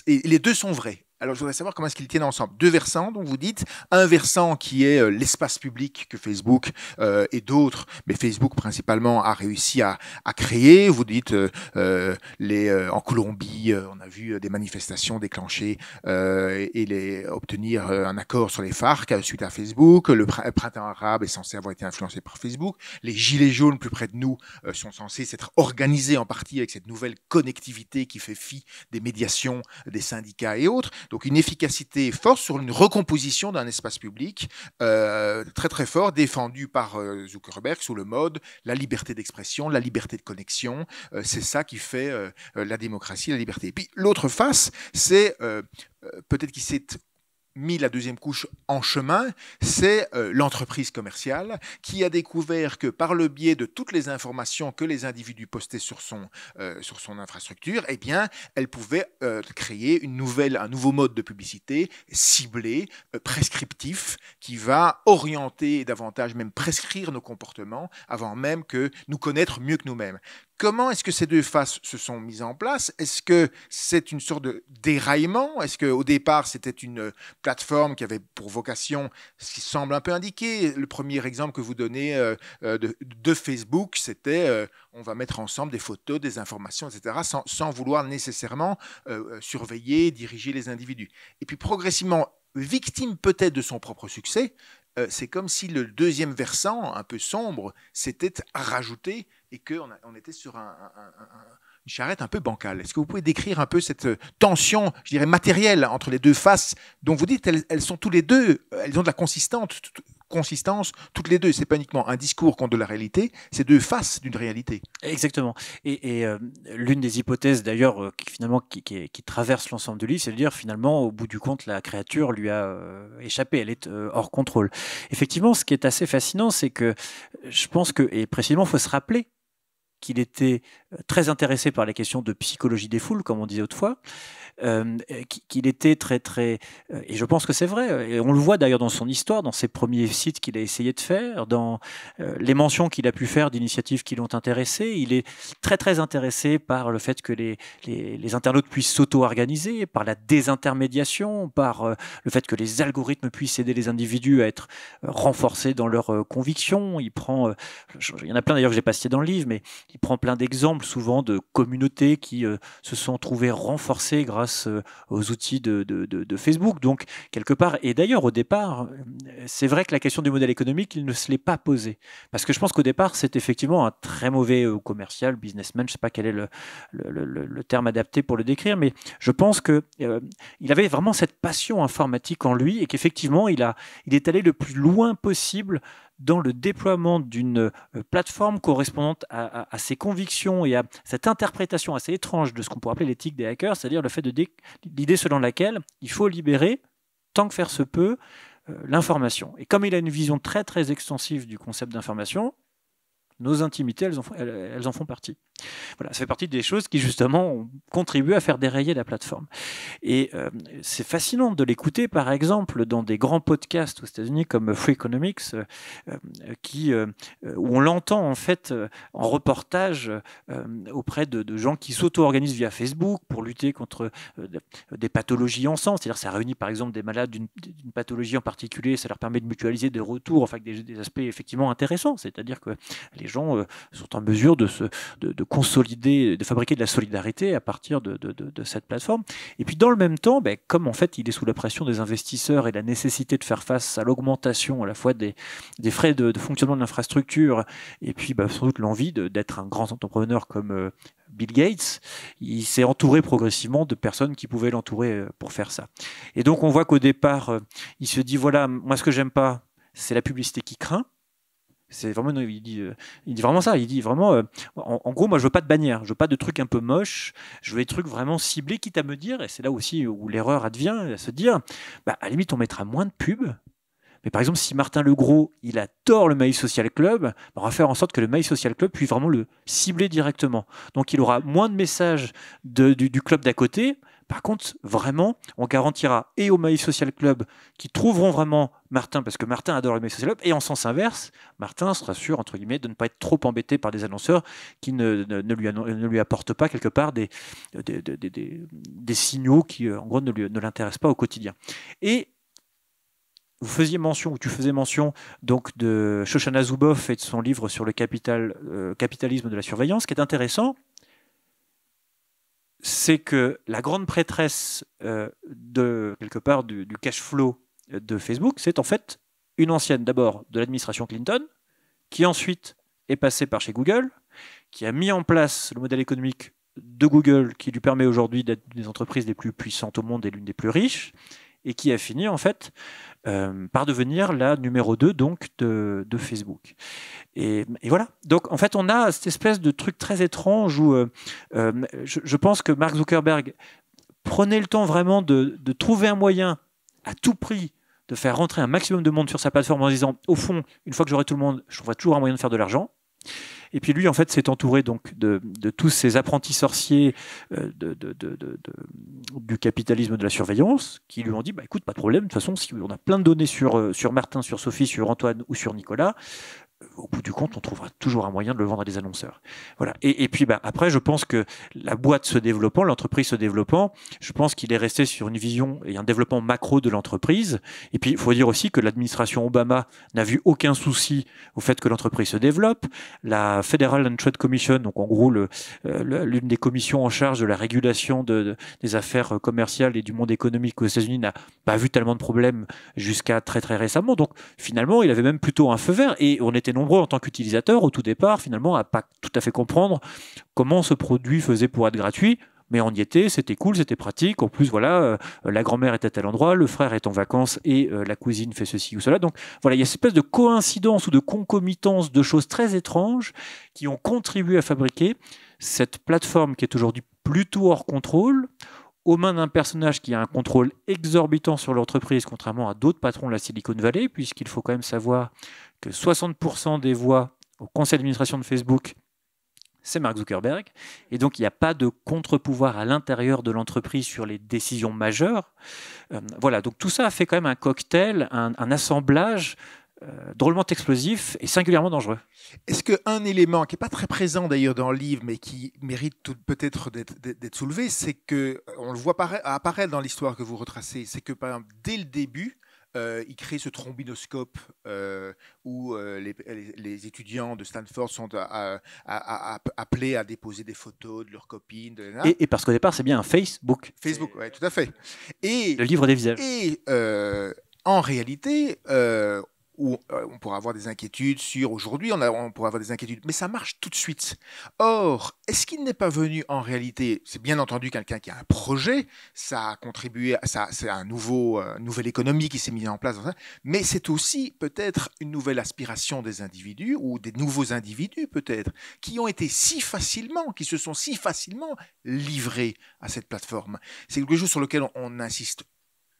et les deux sont vrais. Alors, je voudrais savoir comment est-ce qu'ils tiennent ensemble. Deux versants, dont vous dites, un versant qui est euh, l'espace public que Facebook euh, et d'autres, mais Facebook principalement, a réussi à, à créer. Vous dites, euh, euh les, euh, en Colombie, on a vu des manifestations déclenchées et les, obtenir un accord sur les FARC suite à Facebook. Le printemps arabe est censé avoir été influencé par Facebook. Les gilets jaunes, plus près de nous, sont censés s'être organisés en partie avec cette nouvelle connectivité qui fait fi des médiations, des syndicats et autres. Donc une efficacité forte sur une recomposition d'un espace public euh, très très fort défendu par euh, Zuckerberg sous le mode la liberté d'expression, la liberté de connexion. Euh, c'est ça qui fait la démocratie, la liberté. Et puis l'autre face, c'est peut-être qu'il s'est mis la deuxième couche en chemin, c'est euh, l'entreprise commerciale qui a découvert que par le biais de toutes les informations que les individus postaient sur son, euh, sur son infrastructure, eh bien, elle pouvait euh, créer une nouvelle, un nouveau mode de publicité ciblé, prescriptif, qui va orienter et davantage, même prescrire nos comportements avant même que nous connaître mieux que nous-mêmes. Comment est-ce que ces deux faces se sont mises en place Est-ce que c'est une sorte de déraillement Est-ce qu'au départ, c'était une euh, plateforme qui avait pour vocation ce qui semble un peu indiqué Le premier exemple que vous donnez euh, euh, de, Facebook, c'était on va mettre ensemble des photos, des informations, etc., sans, vouloir nécessairement surveiller, diriger les individus. Et puis progressivement, victime peut-être de son propre succès, c'est comme si le deuxième versant, un peu sombre, s'était rajouté et qu'on on était sur une charrette un peu bancale. Est-ce que vous pouvez décrire un peu cette euh, tension, je dirais, matérielle entre les deux faces dont vous dites elles, sont tous les deux, euh, elles ont de la consistance, toutes les deux. C'est pas uniquement un discours contre la réalité, c'est deux faces d'une réalité. Exactement. Et, euh, l'une des hypothèses d'ailleurs, qui finalement qui, traverse l'ensemble du livre, c'est de dire finalement, au bout du compte, la créature lui a échappé, elle est hors contrôle. Effectivement, ce qui est assez fascinant, c'est que je pense que, et précisément, il faut se rappeler qu'il était très intéressé par les questions de psychologie des foules, comme on disait autrefois, euh, qu'il était très, très. Euh, et je pense que c'est vrai. Et on le voit d'ailleurs dans son histoire, dans ses premiers sites qu'il a essayé de faire, dans euh, les mentions qu'il a pu faire d'initiatives qui l'ont intéressé. Il est très, très intéressé par le fait que les, internautes puissent s'auto-organiser, par la désintermédiation, par le fait que les algorithmes puissent aider les individus à être renforcés dans leurs convictions. Il prend. Il y en a plein d'ailleurs que j'ai pas cité dans le livre, mais il prend plein d'exemples souvent de communautés qui euh, se sont trouvées renforcées grâce euh, aux outils de, de, Facebook. Donc, quelque part, et d'ailleurs, au départ, euh, c'est vrai que la question du modèle économique, il ne se l'est pas posée. Parce que je pense qu'au départ, c'est effectivement un très mauvais commercial, businessman, je ne sais pas quel est le, le, terme adapté pour le décrire, mais je pense qu'il il avait vraiment cette passion informatique en lui et qu'effectivement, il, a, il est allé le plus loin possible dans le déploiement d'une euh, plateforme correspondante à, ses convictions et à cette interprétation assez étrange de ce qu'on pourrait appeler l'éthique des hackers, c'est-à-dire le fait de l'idée selon laquelle il faut libérer, tant que faire se peut, euh, l'information. Et comme il a une vision très très extensive du concept d'information, nos intimités, elles en font partie. Voilà, ça fait partie des choses qui justement ont contribué à faire dérailler la plateforme. Et euh, c'est fascinant de l'écouter, par exemple, dans des grands podcasts aux États-Unis comme Free Economics, euh, euh, qui, où on l'entend en fait en reportage auprès de, gens qui s'auto-organisent via Facebook pour lutter contre des pathologies ensemble. C'est-à-dire, ça réunit par exemple des malades d'une pathologie en particulier, ça leur permet de mutualiser des retours, enfin des, aspects effectivement intéressants. C'est-à-dire que les gens sont en mesure de se de consolider, de fabriquer de la solidarité à partir de, cette plateforme. Et puis dans le même temps, ben, comme en fait il est sous la pression des investisseurs et la nécessité de faire face à l'augmentation à la fois des, frais de, fonctionnement de l'infrastructure et puis ben, sans doute l'envie d'être un grand entrepreneur comme euh, Bill Gates, il s'est entouré progressivement de personnes qui pouvaient l'entourer euh, pour faire ça. Et donc on voit qu'au départ, euh, il se dit voilà, moi ce que j'aime pas, c'est la publicité qui craint. C'est vraiment, il dit, euh, il vraiment ça. Il dit vraiment, euh, en, gros, moi, je veux pas de bannière, je veux pas de trucs un peu moches, je veux des trucs vraiment ciblés, quitte à me dire, et c'est là aussi où l'erreur advient, à se dire, bah, à la limite, on mettra moins de pubs. Mais par exemple, si Martin Legros, il tort le Mail Social Club, bah, on va faire en sorte que le Mail Social Club puisse vraiment le cibler directement. Donc, il aura moins de messages du club d'à côté, par contre, vraiment, on garantira et au Maïs Social Club qui trouveront vraiment Martin, parce que Martin adore le Maïs Social Club, et en sens inverse, Martin sera sûr, entre guillemets, de ne pas être trop embêté par des annonceurs qui ne, lui, ne lui, apportent pas quelque part des, des, signaux qui, euh, en gros, ne, l'intéressent pas au quotidien. Et vous faisiez mention ou tu faisais mention donc de Shoshana Zuboff et de son livre sur le capital, euh, capitalisme de la surveillance, qui est intéressant c'est que la grande prêtresse euh, de quelque part du, cash flow de Facebook, c'est en fait une ancienne d'abord de l'administration Clinton, qui ensuite est passée par chez Google, qui a mis en place le modèle économique de Google qui lui permet aujourd'hui d'être une des entreprises les plus puissantes au monde et l'une des plus riches, et qui a fini en fait euh, par devenir la numéro 2 donc de, Facebook. Et, voilà. Donc en fait, on a cette espèce de truc très étrange où euh, euh, je, pense que Mark Zuckerberg prenait le temps vraiment de, de trouver un moyen à tout prix de faire rentrer un maximum de monde sur sa plateforme en disant au fond, une fois que j'aurai tout le monde, je trouverai toujours un moyen de faire de l'argent. Et puis lui, en fait, s'est entouré donc de, tous ces apprentis sorciers euh, du capitalisme de la surveillance qui lui ont dit, bah, écoute, pas de problème, de toute façon, si on a plein de données sur, euh, sur Martin, sur Sophie, sur Antoine ou sur Nicolas, au bout du compte, on trouvera toujours un moyen de le vendre à des annonceurs. Voilà. Et, puis, bah, après, je pense que la boîte se développant, l'entreprise se développant, je pense qu'il est resté sur une vision et un développement macro de l'entreprise. Et puis, il faut dire aussi que l'administration Obama n'a vu aucun souci au fait que l'entreprise se développe. La Federal Trade Commission, donc en gros euh, l'une des commissions en charge de la régulation de, des affaires euh, commerciales et du monde économique aux États-Unis, n'a pas vu tellement de problèmes jusqu'à très très récemment. Donc, finalement, il avait même plutôt un feu vert et on était nombreux en tant qu'utilisateurs au tout départ finalement à pas tout à fait comprendre comment ce produit faisait pour être gratuit mais on y était, c'était cool, c'était pratique. En plus, voilà, euh, la grand-mère était à tel endroit, le frère est en vacances et euh, la cousine fait ceci ou cela. Donc voilà, il y a cette espèce de coïncidence ou de concomitance de choses très étranges qui ont contribué à fabriquer cette plateforme qui est aujourd'hui plutôt hors contrôle aux mains d'un personnage qui a un contrôle exorbitant sur l'entreprise, contrairement à d'autres patrons de la Silicon Valley, puisqu'il faut quand même savoir que 60% des voix au conseil d'administration de Facebook, c'est Mark Zuckerberg. Et donc, il n'y a pas de contre-pouvoir à l'intérieur de l'entreprise sur les décisions majeures. Euh, voilà, donc tout ça a fait quand même un cocktail, un, assemblage euh, drôlement explosif et singulièrement dangereux. Est-ce qu'un élément qui n'est pas très présent d'ailleurs dans le livre, mais qui mérite peut-être d'être soulevé, c'est que on le voit apparaître dans l'histoire que vous retracez, c'est que par exemple, dès le début, euh, il crée ce trombinoscope euh, où euh, les, étudiants de Stanford sont à, appelés à déposer des photos de leurs copines. Et, et, parce qu'au départ, c'est bien un Facebook. Facebook, oui, tout à fait. Et, Le livre des visages. Et en réalité, où euh, on pourra avoir des inquiétudes sur aujourd'hui, on, on, pourra avoir des inquiétudes, mais ça marche tout de suite. Or, est-ce qu'il n'est pas venu en réalité, c'est bien entendu quelqu'un qui a un projet, ça a contribué, ça, c'est un nouveau, euh, nouvelle économie qui s'est mise en place, hein, mais c'est aussi peut-être une nouvelle aspiration des individus ou des nouveaux individus peut-être, qui ont été si facilement, qui se sont si facilement livrés à cette plateforme. C'est le jeu sur lequel on insiste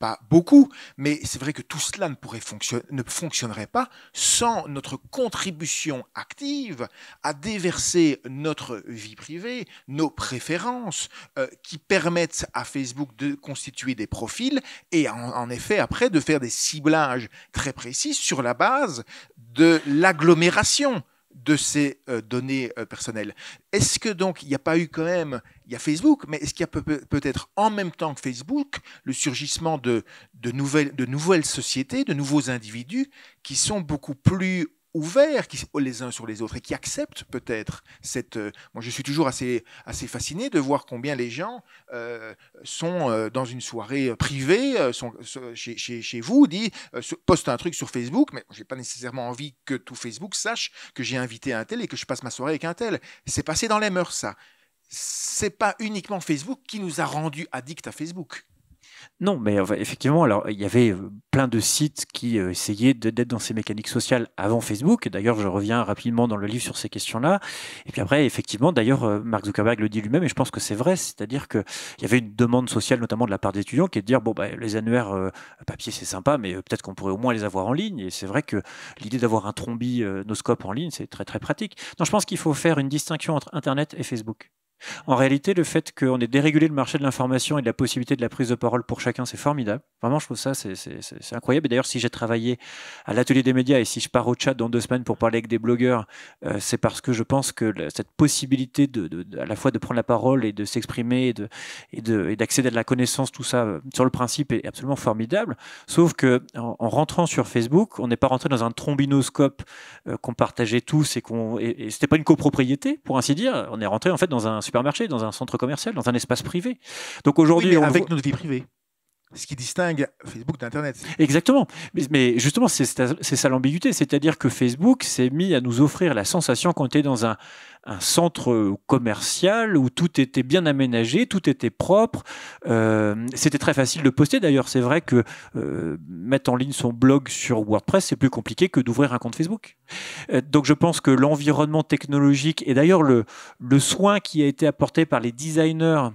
pas beaucoup, mais c'est vrai que tout cela ne, pourrait fonctionner, ne fonctionnerait pas sans notre contribution active à déverser notre vie privée, nos préférences, euh, qui permettent à Facebook de constituer des profils et en effet après de faire des ciblages très précis sur la base de l'agglomération de ces euh, données euh, personnelles. Est-ce que donc il n'y a pas eu quand même, il y a Facebook, mais est-ce qu'il y a peut-être en même temps que Facebook le surgissement de, de, nouvelles, de nouvelles sociétés, de nouveaux individus qui sont beaucoup plus ouverts qui, les uns sur les autres et qui acceptent peut-être cette... Euh, moi, je suis toujours assez, assez fasciné de voir combien les gens euh, sont euh, dans une soirée privée, sont, chez, vous, dit, poste un truc sur Facebook, mais je n'ai pas nécessairement envie que tout Facebook sache que j'ai invité un tel et que je passe ma soirée avec un tel. C'est passé dans les mœurs, ça. C'est pas uniquement Facebook qui nous a rendus addicts à Facebook. Non, mais effectivement, alors il y avait euh, plein de sites qui euh, essayaient d'être dans ces mécaniques sociales avant Facebook. D'ailleurs, je reviens rapidement dans le livre sur ces questions-là. Et puis après, effectivement, d'ailleurs, euh, Mark Zuckerberg le dit lui-même, et je pense que c'est vrai, c'est-à-dire qu'il y avait une demande sociale, notamment de la part des étudiants, qui est de dire bon, bah, les annuaires papier, c'est sympa, mais peut-être qu'on pourrait au moins les avoir en ligne. Et c'est vrai que l'idée d'avoir un trombi noscope en ligne, c'est très très pratique. Non, je pense qu'il faut faire une distinction entre Internet et Facebook. En réalité, le fait qu'on ait dérégulé le marché de l'information et de la possibilité de la prise de parole pour chacun, c'est formidable. Vraiment, je trouve ça, c'est incroyable. Et d'ailleurs, si j'ai travaillé à l'atelier des médias et si je pars au chat dans deux semaines pour parler avec des blogueurs, euh, c'est parce que je pense que cette possibilité de, à la fois de prendre la parole et de s'exprimer et d'accéder à de la connaissance, tout ça, euh, sur le principe, est absolument formidable. Sauf que en, rentrant sur Facebook, on n'est pas rentré dans un trombinoscope euh, qu'on partageait tous et qu'on n'était c'était pas une copropriété, pour ainsi dire. On est rentré en fait dans un supermarché, dans un centre commercial, dans un espace privé. Donc aujourd'hui, oui, avec notre vie privée ce qui distingue Facebook d'Internet. Exactement. Mais, mais justement, c'est ça l'ambiguïté. C'est-à-dire que Facebook s'est mis à nous offrir la sensation qu'on était dans un un centre commercial où tout était bien aménagé, tout était propre. Euh, c'était très facile de poster. D'ailleurs, c'est vrai que euh, mettre en ligne son blog sur WordPress, c'est plus compliqué que d'ouvrir un compte Facebook. Euh, donc je pense que l'environnement technologique et d'ailleurs le, le soin qui a été apporté par les designers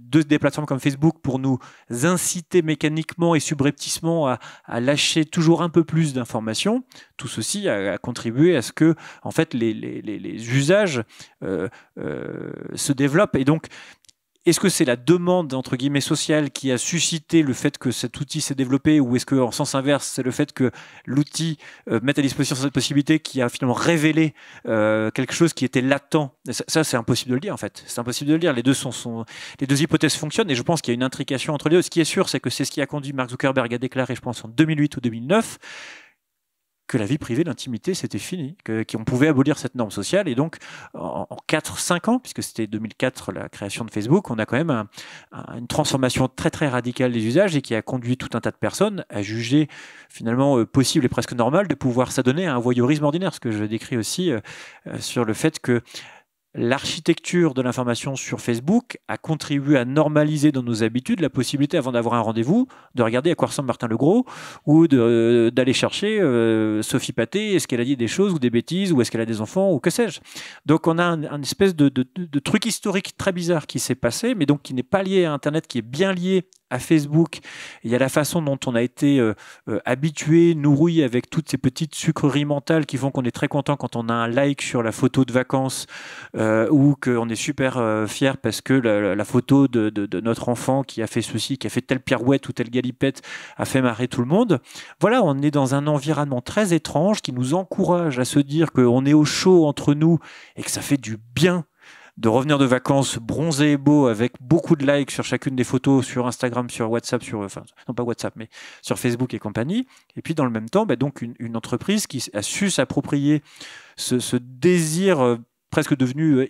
de, des plateformes comme Facebook pour nous inciter mécaniquement et subrepticement à, lâcher toujours un peu plus d'informations, tout ceci a, contribué à ce que en fait les, usages euh, euh, se développent. Et donc est-ce que c'est la demande entre guillemets sociale qui a suscité le fait que cet outil s'est développé, ou est-ce que en sens inverse, c'est le fait que l'outil euh, met à disposition cette possibilité qui a finalement révélé euh, quelque chose qui était latent Ça, c'est impossible de le dire en fait. C'est impossible de le dire. Les deux sont, sont, les deux hypothèses fonctionnent et je pense qu'il y a une intrication entre les deux. Ce qui est sûr, c'est que c'est ce qui a conduit Mark Zuckerberg à déclarer, je pense en 2008 ou 2009, que la vie privée, l'intimité, c'était fini, qu'on pouvait abolir cette norme sociale. Et donc, en, 4-5 ans, puisque c'était 2004 la création de Facebook, on a quand même une transformation très très radicale des usages et qui a conduit tout un tas de personnes à juger finalement euh, possible et presque normal de pouvoir s'adonner à un voyeurisme ordinaire, ce que je décris aussi euh, euh, sur le fait que L'architecture de l'information sur Facebook a contribué à normaliser dans nos habitudes la possibilité, avant d'avoir un rendez-vous, de regarder à quoi ressemble Martin Legros ou euh, d'aller chercher euh, Sophie Paté, est-ce qu'elle a dit des choses ou des bêtises ou est-ce qu'elle a des enfants ou que sais-je. Donc on a un, espèce de, truc historique très bizarre qui s'est passé, mais donc qui n'est pas lié à Internet, qui est bien lié Facebook, il y a la façon dont on a été euh, euh, habitué, nourri avec toutes ces petites sucreries mentales qui font qu'on est très content quand on a un like sur la photo de vacances euh, ou qu'on est super fier parce que la, photo de, de, notre enfant qui a fait ceci, qui a fait telle pirouette ou telle galipette a fait marrer tout le monde. Voilà, on est dans un environnement très étrange qui nous encourage à se dire qu'on est au chaud entre nous et que ça fait du bien de revenir de vacances bronzé et beau avec beaucoup de likes sur chacune des photos sur Instagram, sur WhatsApp, sur, euh, enfin, non pas WhatsApp, mais sur Facebook et compagnie. Et puis dans le même temps, bah, donc une, entreprise qui a su s'approprier ce, ce désir euh, presque devenu euh,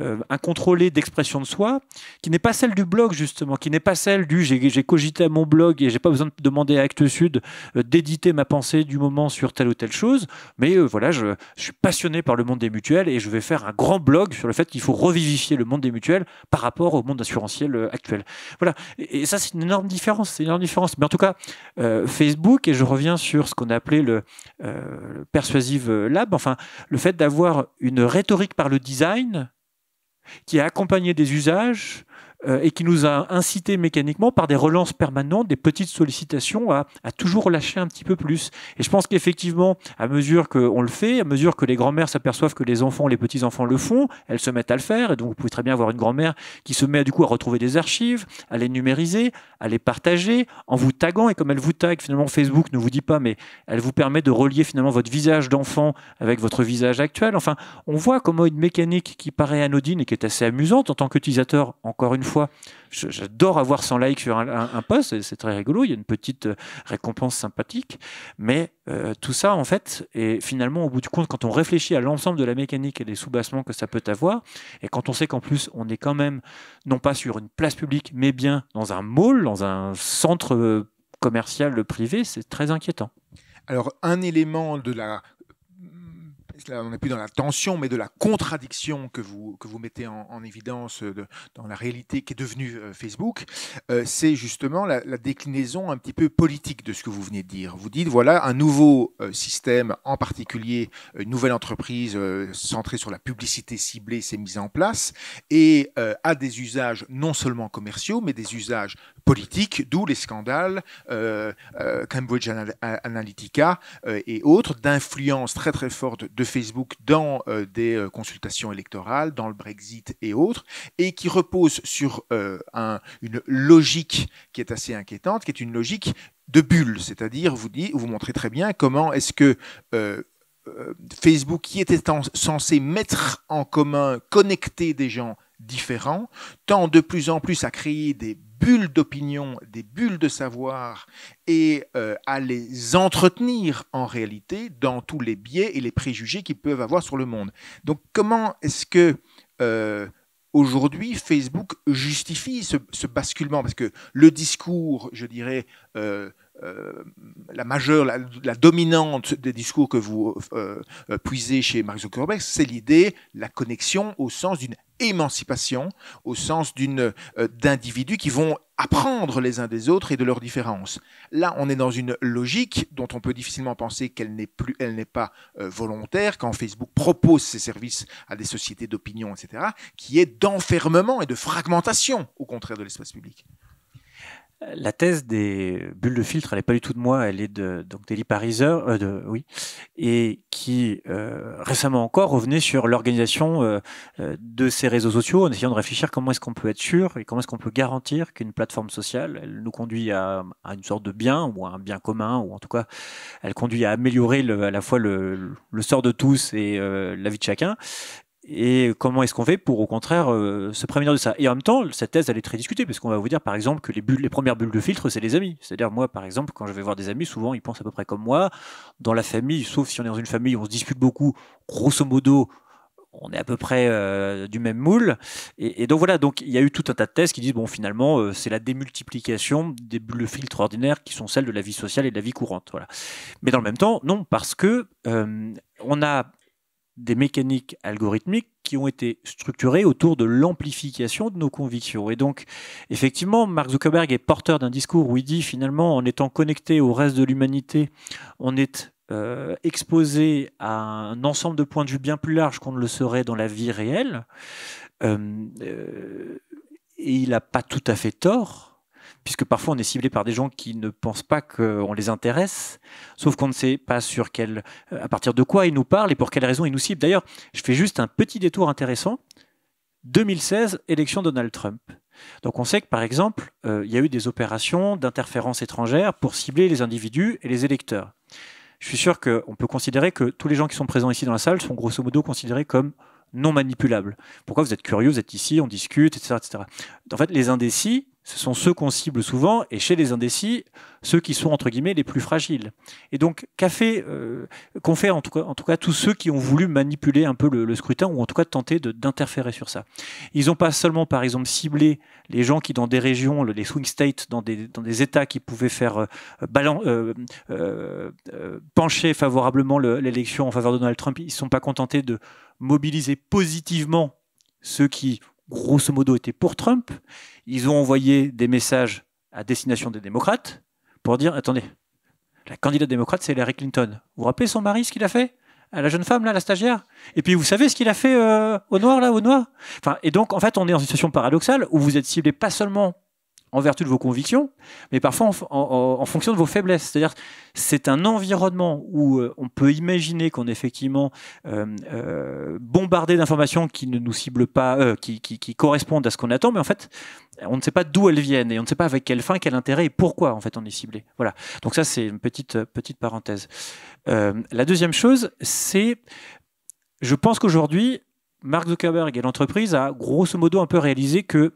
euh, un contrôlé d'expression de soi, qui n'est pas celle du blog justement, qui n'est pas celle du j'ai cogité à mon blog et j'ai pas besoin de demander à Acte Sud euh, d'éditer ma pensée du moment sur telle ou telle chose, mais voilà, je, suis passionné par le monde des mutuelles et je vais faire un grand blog sur le fait qu'il faut revivifier le monde des mutuelles par rapport au monde assurantiel actuel. Voilà, et, ça c'est une énorme différence, c'est une énorme différence. Mais en tout cas, Facebook, et je reviens sur ce qu'on a appelé le, le Persuasive Lab, enfin le fait d'avoir une rhétorique par le design, qui est accompagné des usages, euh, et qui nous a incité mécaniquement par des relances permanentes, des petites sollicitations à, toujours relâcher un petit peu plus. Et je pense qu'effectivement, à mesure qu'on le fait, à mesure que les grands-mères s'aperçoivent que les enfants, les petits-enfants le font, elles se mettent à le faire. Et donc, vous pouvez très bien avoir une grand-mère qui se met du coup à retrouver des archives, à les numériser, à les partager, en vous taguant. Et comme elle vous tague, finalement, Facebook ne vous dit pas, mais elle vous permet de relier finalement votre visage d'enfant avec votre visage actuel. Enfin, on voit comment une mécanique qui paraît anodine et qui est assez amusante en tant qu'utilisateur, encore une fois, fois. J'adore avoir 100 likes sur un, poste. c'est très rigolo, il y a une petite euh, récompense sympathique. Mais euh, tout ça, en fait, et finalement, au bout du compte, quand on réfléchit à l'ensemble de la mécanique et des soubassements que ça peut avoir, et quand on sait qu'en plus, on est quand même, non pas sur une place publique, mais bien dans un mall, dans un centre euh, commercial privé, c'est très inquiétant. Alors, un élément de la on n'est plus dans la tension, mais de la contradiction que vous, que vous mettez en, évidence euh, dans la réalité qui est devenue euh, Facebook, euh, c'est justement la, déclinaison un petit peu politique de ce que vous venez de dire. Vous dites, voilà, un nouveau système, en particulier une nouvelle entreprise centrée sur la publicité ciblée s'est mise en place et a des usages non seulement commerciaux, mais des usages politique, d'où les scandales euh, euh, Cambridge Analytica euh, et autres, d'influence très très forte de Facebook dans des consultations électorales, dans le Brexit et autres, et qui repose sur une logique qui est assez inquiétante, qui est une logique de bulle, c'est-à-dire vous, vous montrez très bien comment est-ce que... Facebook, qui était censé mettre en commun, connecter des gens différents, tend de plus en plus à créer des bulles d'opinion, des bulles de savoir et euh, à les entretenir en réalité dans tous les biais et les préjugés qu'ils peuvent avoir sur le monde. Donc comment est-ce que euh, aujourd'hui Facebook justifie ce, basculement Parce que le discours, je dirais, euh, euh, la majeure, la, dominante des discours que vous euh, euh, puisez chez Mark Zuckerberg, c'est l'idée, la connexion au sens d'une émancipation, au sens d'une d'individus qui vont apprendre les uns des autres et de leurs différences. Là, on est dans une logique dont on peut difficilement penser qu'elle n'est plus, elle n'est pas volontaire quand Facebook propose ses services à des sociétés d'opinion, etc., qui est d'enfermement et de fragmentation, au contraire de l'espace public la thèse des bulles de filtre, elle n'est pas du tout de moi, elle est de donc d'Eli Pariser, euh, de, oui, et qui euh, récemment encore revenait sur l'organisation euh, de ces réseaux sociaux en essayant de réfléchir comment est-ce qu'on peut être sûr et comment est-ce qu'on peut garantir qu'une plateforme sociale, elle nous conduit à, une sorte de bien ou à un bien commun ou en tout cas, elle conduit à améliorer à la fois le, le, sort de tous et la vie de chacun et comment est-ce qu'on fait pour, au contraire, euh, se prémunir de ça Et en même temps, cette thèse, elle est très discutée, parce qu'on va vous dire, par exemple, que les, bulles, les premières bulles de filtre, c'est les amis. C'est-à-dire, moi, par exemple, quand je vais voir des amis, souvent, ils pensent à peu près comme moi. Dans la famille, sauf si on est dans une famille où on se dispute beaucoup, grosso modo, on est à peu près euh, du même moule. Et, donc voilà, donc il y a eu tout un tas de thèses qui disent bon finalement euh, c'est la démultiplication des bulles de filtre ordinaires qui sont celles de la vie sociale et de la vie courante. Voilà. Mais dans le même temps, non, parce que on a des mécaniques algorithmiques qui ont été structurées autour de l'amplification de nos convictions. Et donc, effectivement, Mark Zuckerberg est porteur d'un discours où il dit finalement, en étant connecté au reste de l'humanité, on est euh, exposé à un ensemble de points de vue bien plus large qu'on ne le serait dans la vie réelle. Euh, euh, et il n'a pas tout à fait tort puisque parfois on est ciblé par des gens qui ne pensent pas qu'on les intéresse, sauf qu'on ne sait pas sur quel, euh, à partir de quoi ils nous parlent et pour quelles raisons ils nous ciblent. D'ailleurs, je fais juste un petit détour intéressant. 2016, élection Donald Trump. Donc on sait que par exemple, euh, il y a eu des opérations d'interférence étrangère pour cibler les individus et les électeurs. Je suis sûr qu'on peut considérer que tous les gens qui sont présents ici dans la salle sont grosso modo considérés comme non manipulables. Pourquoi vous êtes curieux, vous êtes ici, on discute, etc. etc. En fait, les indécis, ce sont ceux qu'on cible souvent, et chez les indécis, ceux qui sont entre guillemets les plus fragiles. Et donc, qu'a fait, euh, qu'ont fait en tout, cas, tous ceux qui ont voulu manipuler un peu le, scrutin, ou en tout cas tenter d'interférer sur ça Ils n'ont pas seulement, par exemple, ciblé les gens qui, dans des régions, les swing states, dans des, dans des États qui pouvaient faire euh, euh, pencher favorablement l'élection en faveur de Donald Trump, ils ne sont pas contentés de mobiliser positivement ceux qui grosso modo, étaient pour Trump, ils ont envoyé des messages à destination des démocrates pour dire attendez, la candidate démocrate, c'est Hillary Clinton. Vous vous rappelez son mari, ce qu'il a fait à la jeune femme, là, la stagiaire. Et puis, vous savez ce qu'il a fait euh, au noir, là, au noir enfin, Et donc, en fait, on est en situation paradoxale où vous êtes ciblé pas seulement en vertu de vos convictions, mais parfois en, fonction de vos faiblesses. C'est-à-dire, c'est un environnement où euh, on peut imaginer qu'on est effectivement euh, euh, bombardé d'informations qui ne nous ciblent pas, qui, correspondent à ce qu'on attend, mais en fait, on ne sait pas d'où elles viennent et on ne sait pas avec quelle fin, quel intérêt et pourquoi en fait on est ciblé. Voilà. Donc ça, c'est une petite petite parenthèse. la deuxième chose, c'est, je pense qu'aujourd'hui, Mark Zuckerberg et l'entreprise a grosso modo un peu réalisé que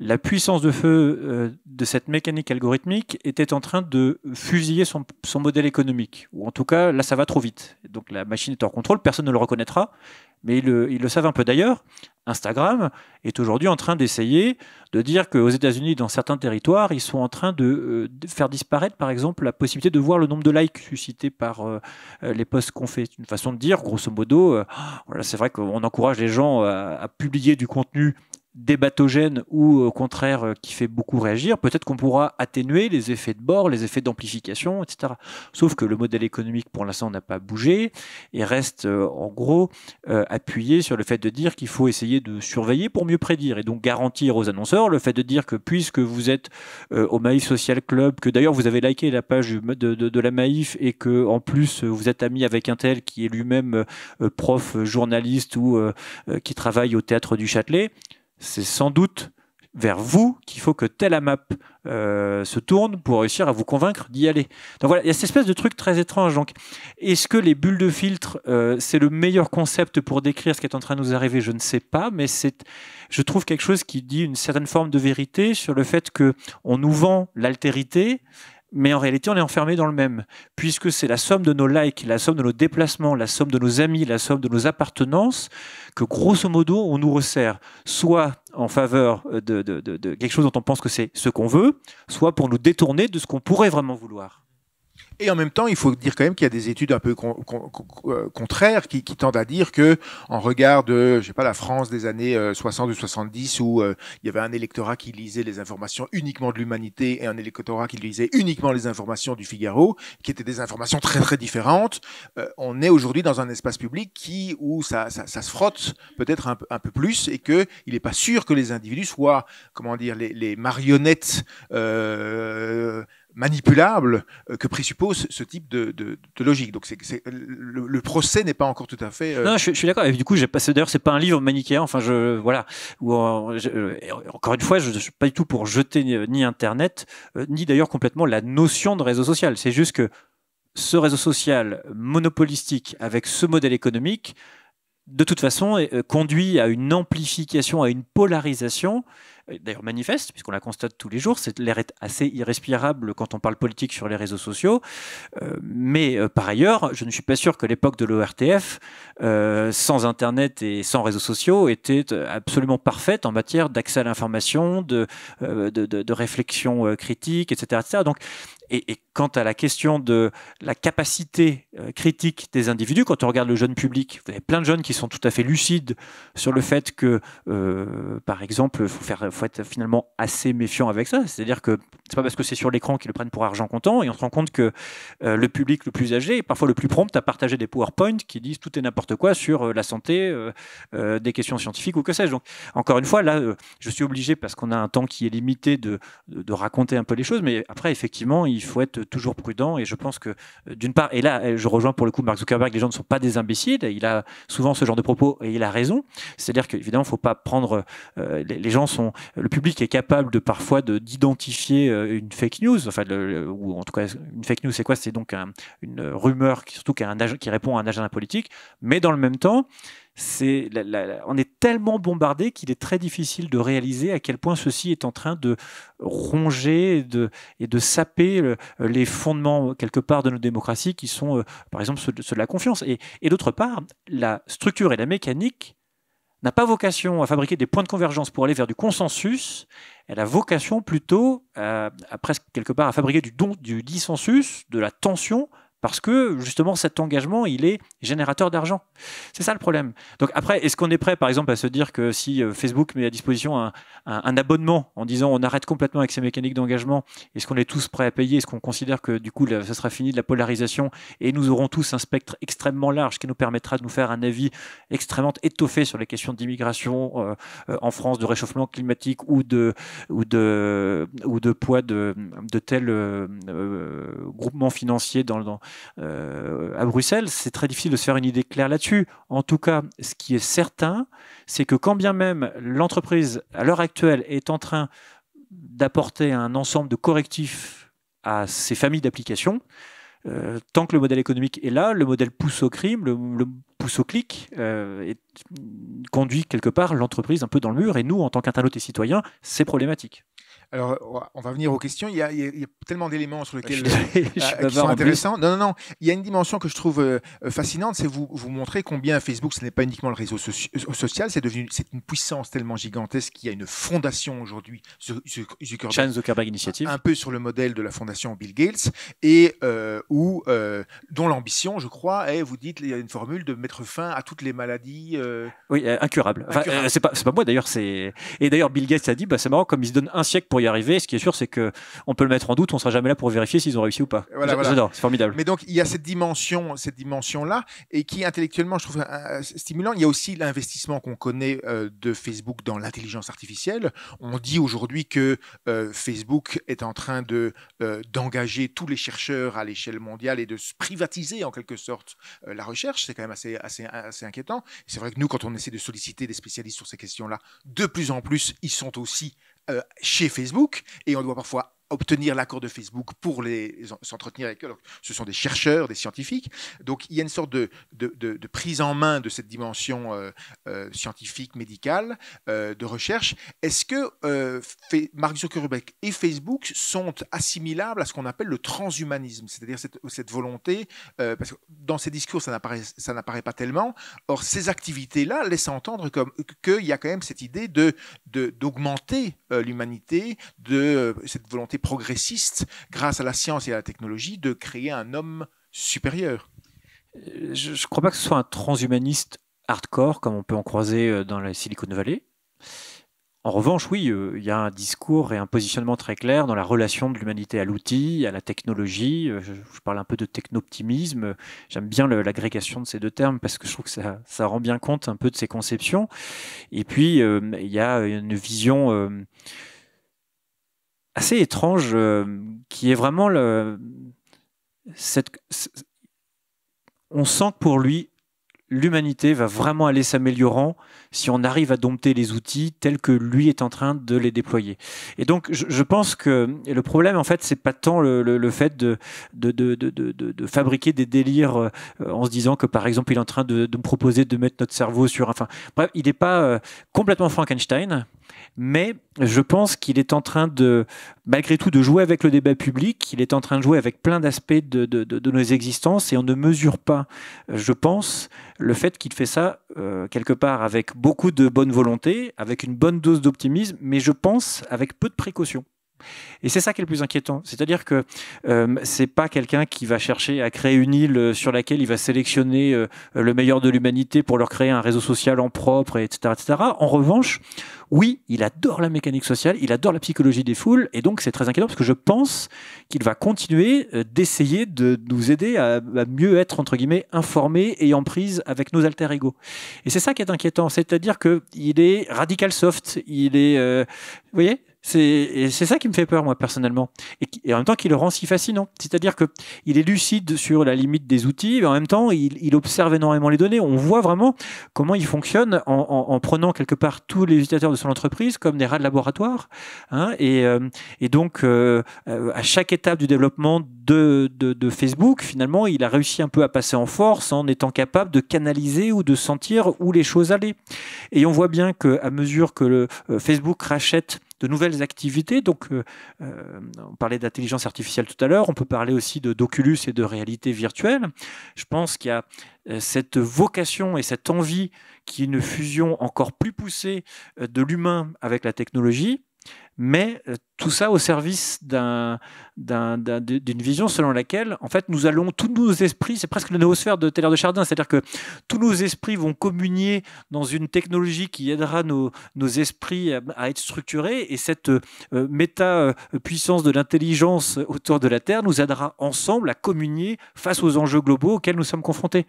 la puissance de feu euh, de cette mécanique algorithmique était en train de fusiller son, modèle économique. Ou en tout cas, là, ça va trop vite. Donc la machine est hors contrôle, personne ne le reconnaîtra, mais ils le, savent un peu d'ailleurs. Instagram est aujourd'hui en train d'essayer de dire qu'aux États-Unis, dans certains territoires, ils sont en train euh, de, faire disparaître, par exemple, la possibilité de voir le nombre de likes suscités par euh, les posts qu'on fait. Une façon de dire, grosso modo, oh, voilà, c'est vrai qu'on encourage les gens à publier du contenu débatogène ou euh, au contraire euh, qui fait beaucoup réagir, peut-être qu'on pourra atténuer les effets de bord, les effets d'amplification, etc. Sauf que le modèle économique, pour l'instant, n'a pas bougé et reste euh, en gros appuyé sur le fait de dire qu'il faut essayer de surveiller pour mieux prédire et donc garantir aux annonceurs le fait de dire que puisque vous êtes au Maïf Social Club, que d'ailleurs vous avez liké la page de, de, la Maïf et que en plus vous êtes ami avec un tel qui est lui-même prof, journaliste ou qui travaille au théâtre du Châtelet, c'est sans doute vers vous qu'il faut que telle AMAP euh, se tourne pour réussir à vous convaincre d'y aller. Donc voilà, il y a cette espèce de truc très étrange. Donc, est-ce que les bulles de filtre, euh, c'est le meilleur concept pour décrire ce qui est en train de nous arriver Je ne sais pas, mais c'est, je trouve quelque chose qui dit une certaine forme de vérité sur le fait que on nous vend l'altérité mais en réalité, on est enfermé dans le même, puisque c'est la somme de nos likes, la somme de nos déplacements, la somme de nos amis, la somme de nos appartenances, que grosso modo, on nous resserre, soit en faveur euh, de, de quelque chose dont on pense que c'est ce qu'on veut, soit pour nous détourner de ce qu'on pourrait vraiment vouloir. Et en même temps, il faut dire quand même qu'il y a des études un peu euh, contraires qui, tendent à dire que, en regard de, je sais pas, la France des années 60 euh, ou 70, où euh, il y avait un électorat qui lisait les informations uniquement de l'humanité et un électorat qui lisait uniquement les informations du Figaro, qui étaient des informations très très différentes. on est aujourd'hui dans un espace public qui où ça, ça, ça se frotte peut-être un, un, peu plus et que il n'est pas sûr que les individus soient, comment dire, les, les marionnettes. Euh, manipulable euh, que présuppose ce type de, logique. Donc le, procès n'est pas encore tout à fait. Euh, non, je, suis d'accord. Et du coup, d'ailleurs, c'est pas un livre manichéen. Enfin, je voilà. Euh, encore une fois, je, ne suis pas du tout pour jeter ni, Internet, ni d'ailleurs complètement la notion de réseau social. C'est juste que ce réseau social monopolistique avec ce modèle économique, de toute façon, conduit à une amplification, à une polarisation euh, d'ailleurs manifeste, puisqu'on la constate tous les jours, l'air est assez irrespirable quand on parle politique sur les réseaux sociaux. Euh, mais euh, par ailleurs, je ne suis pas sûr que l'époque de l'ORTF, sans Internet et sans réseaux sociaux, était absolument parfaite en matière d'accès à l'information, de, de, réflexion critique, etc., etc. Donc et, quant à la question de la capacité euh, critique des individus, quand on regarde le jeune public, vous avez plein de jeunes qui sont tout à fait lucides sur le fait que, euh, par exemple, il faut, être finalement assez méfiant avec ça. C'est-à-dire que c'est pas parce que c'est sur l'écran qu'ils le prennent pour argent comptant, et on se rend compte que euh, le public le plus âgé est parfois le plus prompt à partager des PowerPoint qui disent tout et n'importe quoi sur la santé, des questions scientifiques ou que sais-je. Donc, encore une fois, là, je suis obligé, parce qu'on a un temps qui est limité, de, de raconter un peu les choses, mais après, effectivement, il il faut être toujours prudent. Et je pense que, euh, d'une part, et là, euh, je rejoins pour le coup Mark Zuckerberg, les gens ne sont pas des imbéciles. Il a souvent ce genre de propos et il a raison. C'est-à-dire qu'évidemment, il ne faut pas prendre. Euh, les, gens sont. Le public est capable de parfois d'identifier une fake news, enfin, ou en tout cas, une fake news, c'est quoi C'est donc une rumeur, qui, surtout qui répond à un agenda politique. Mais dans le même temps, c'est on est tellement bombardé qu'il est très difficile de réaliser à quel point ceci est en train de ronger et de, saper les fondements quelque part de nos démocraties qui sont euh, par exemple ceux de, la confiance. Et, d'autre part, la structure et la mécanique n'a pas vocation à fabriquer des points de convergence pour aller vers du consensus, elle a vocation plutôt à, presque quelque part à fabriquer du, du dissensus, de la tension parce que justement, cet engagement, il est générateur d'argent. C'est ça le problème. Donc après, est-ce qu'on est prêt, par exemple, à se dire que si euh, Facebook met à disposition un, abonnement en disant on arrête complètement avec ces mécaniques d'engagement, est-ce qu'on est tous prêts à payer Est-ce qu'on considère que du coup, ça sera fini de la polarisation et nous aurons tous un spectre extrêmement large qui nous permettra de nous faire un avis extrêmement étoffé sur les questions d'immigration euh, euh, en France, de réchauffement climatique ou de, ou de, ou de poids de, tels groupements financiers dans, dans euh, à Bruxelles, c'est très difficile de se faire une idée claire là-dessus. En tout cas, ce qui est certain, c'est que quand bien même l'entreprise, à l'heure actuelle, est en train d'apporter un ensemble de correctifs à ses familles d'applications, euh, tant que le modèle économique est là, le modèle pousse au crime, le, pousse au clic, euh, conduit quelque part l'entreprise un peu dans le mur. Et nous, en tant qu'internautes et citoyens, c'est problématique. Alors, on va venir aux questions. Il y a, tellement d'éléments sur lesquels je, euh, euh, Non, non, non. Il y a une dimension que je trouve euh, fascinante, c'est vous vous montrer combien Facebook, ce n'est pas uniquement le réseau social, c'est devenu une puissance tellement gigantesque qu'il y a une fondation aujourd'hui, Zuckerberg Initiative, un peu sur le modèle de la fondation Bill Gates, et où dont l'ambition, je crois, est, vous dites, il y a une formule de mettre fin à toutes les maladies. Oui, incurables. c'est pas, moi d'ailleurs. C'est et d'ailleurs Bill Gates a dit, bah, c'est marrant comme il se donne un siècle pour y arriver. Ce qui est sûr, c'est que on peut le mettre en doute, on sera jamais là pour vérifier s'ils ont réussi ou pas. J'adore, c'est formidable. Mais donc il y a cette dimension, cette dimension là, et qui intellectuellement, je trouve euh, euh, stimulant. Il y a aussi l'investissement qu'on connaît euh, de Facebook dans l'intelligence artificielle. On dit aujourd'hui que Facebook est en train de d'engager tous les chercheurs à l'échelle mondiale et de se privatiser en quelque sorte la recherche. C'est quand même assez assez assez inquiétant. C'est vrai que nous, quand on essaie de solliciter des spécialistes sur ces questions là, de plus en plus, ils sont aussi euh, chez Facebook, et on doit parfois obtenir l'accord de Facebook pour les s'entretenir avec eux. ce sont des chercheurs, des scientifiques. Donc il y a une sorte de, de, prise en main de cette dimension euh, euh, scientifique, médicale, euh, de recherche. Est-ce que fait, Mark Zuckerberg et Facebook sont assimilables à ce qu'on appelle le transhumanisme, c'est-à-dire cette, volonté, parce que dans ces discours ça n'apparaît, pas tellement. Or ces activités-là laissent entendre qu'il y a quand même cette idée de, d'augmenter l'humanité, de cette volonté progressiste, grâce à la science et à la technologie, de créer un homme supérieur. Euh, je ne crois pas que ce soit un transhumaniste hardcore comme on peut en croiser euh, dans la Silicon Valley. En revanche, oui, euh, il y a un discours et un positionnement très clair dans la relation de l'humanité à l'outil, à la technologie. Je, parle un peu de technoptimisme. J'aime bien l'agrégation de ces deux termes parce que je trouve que ça, ça, rend bien compte un peu de ces conceptions. Et puis, il y a une vision assez étrange euh, qui est vraiment le. on sent que pour lui, l'humanité va vraiment aller s'améliorant si on arrive à dompter les outils tels que lui est en train de les déployer. Et donc, je, pense que le problème, en fait, c'est pas tant le, fait de de, de, de, de, fabriquer des délires euh, en se disant que, par exemple, il est en train de, me proposer de mettre notre cerveau sur. Enfin, bref, il n'est pas euh, complètement Frankenstein, mais je pense qu'il est en train de, malgré tout, de jouer avec le débat public, il est en train de jouer avec plein d'aspects de, de, de, nos existences, et on ne mesure pas, je pense, le fait qu'il fait ça, euh, quelque part, avec beaucoup de bonne volonté, avec une bonne dose d'optimisme, mais je pense avec peu de précautions. Et c'est ça qui est le plus inquiétant. C'est-à-dire que euh, c'est pas quelqu'un qui va chercher à créer une île euh, sur laquelle il va sélectionner euh, euh, le meilleur de l'humanité pour leur créer un réseau social en propre, etc., etc. En revanche, oui, il adore la mécanique sociale, il adore la psychologie des foules, et donc c'est très inquiétant parce que je pense qu'il va continuer d'essayer de nous aider à, mieux être, entre guillemets, informés et en prise avec nos alter ego. Et c'est ça qui est inquiétant. C'est-à-dire qu'il est radical soft, il est. vous voyez c'est ça qui me fait peur, moi, personnellement. Et, en même temps, qui le rend si fascinant. C'est-à-dire que il est lucide sur la limite des outils, mais en même temps, il, observe énormément les données. On voit vraiment comment il fonctionne en, prenant quelque part tous les utilisateurs de son entreprise comme des rats de laboratoire. Hein. et, euh, et, donc, euh, euh, à chaque étape du développement de, de, Facebook, finalement, il a réussi un peu à passer en force en étant capable de canaliser ou de sentir où les choses allaient. Et on voit bien qu'à mesure que le, Facebook rachète de nouvelles activités. Donc, euh, euh, on parlait d'intelligence artificielle tout à l'heure, on peut parler aussi d'Oculus et de réalité virtuelle. Je pense qu'il y a euh, cette vocation et cette envie qui est une fusion encore plus poussée de l'humain avec la technologie mais euh, tout ça au service d'une vision selon laquelle, en fait, nous allons, tous nos esprits, c'est presque la néosphère de Taylor de Chardin, c'est-à-dire que tous nos esprits vont communier dans une technologie qui aidera nos, esprits à, être structurés, et cette euh, méta-puissance euh, de l'intelligence autour de la Terre nous aidera ensemble à communier face aux enjeux globaux auxquels nous sommes confrontés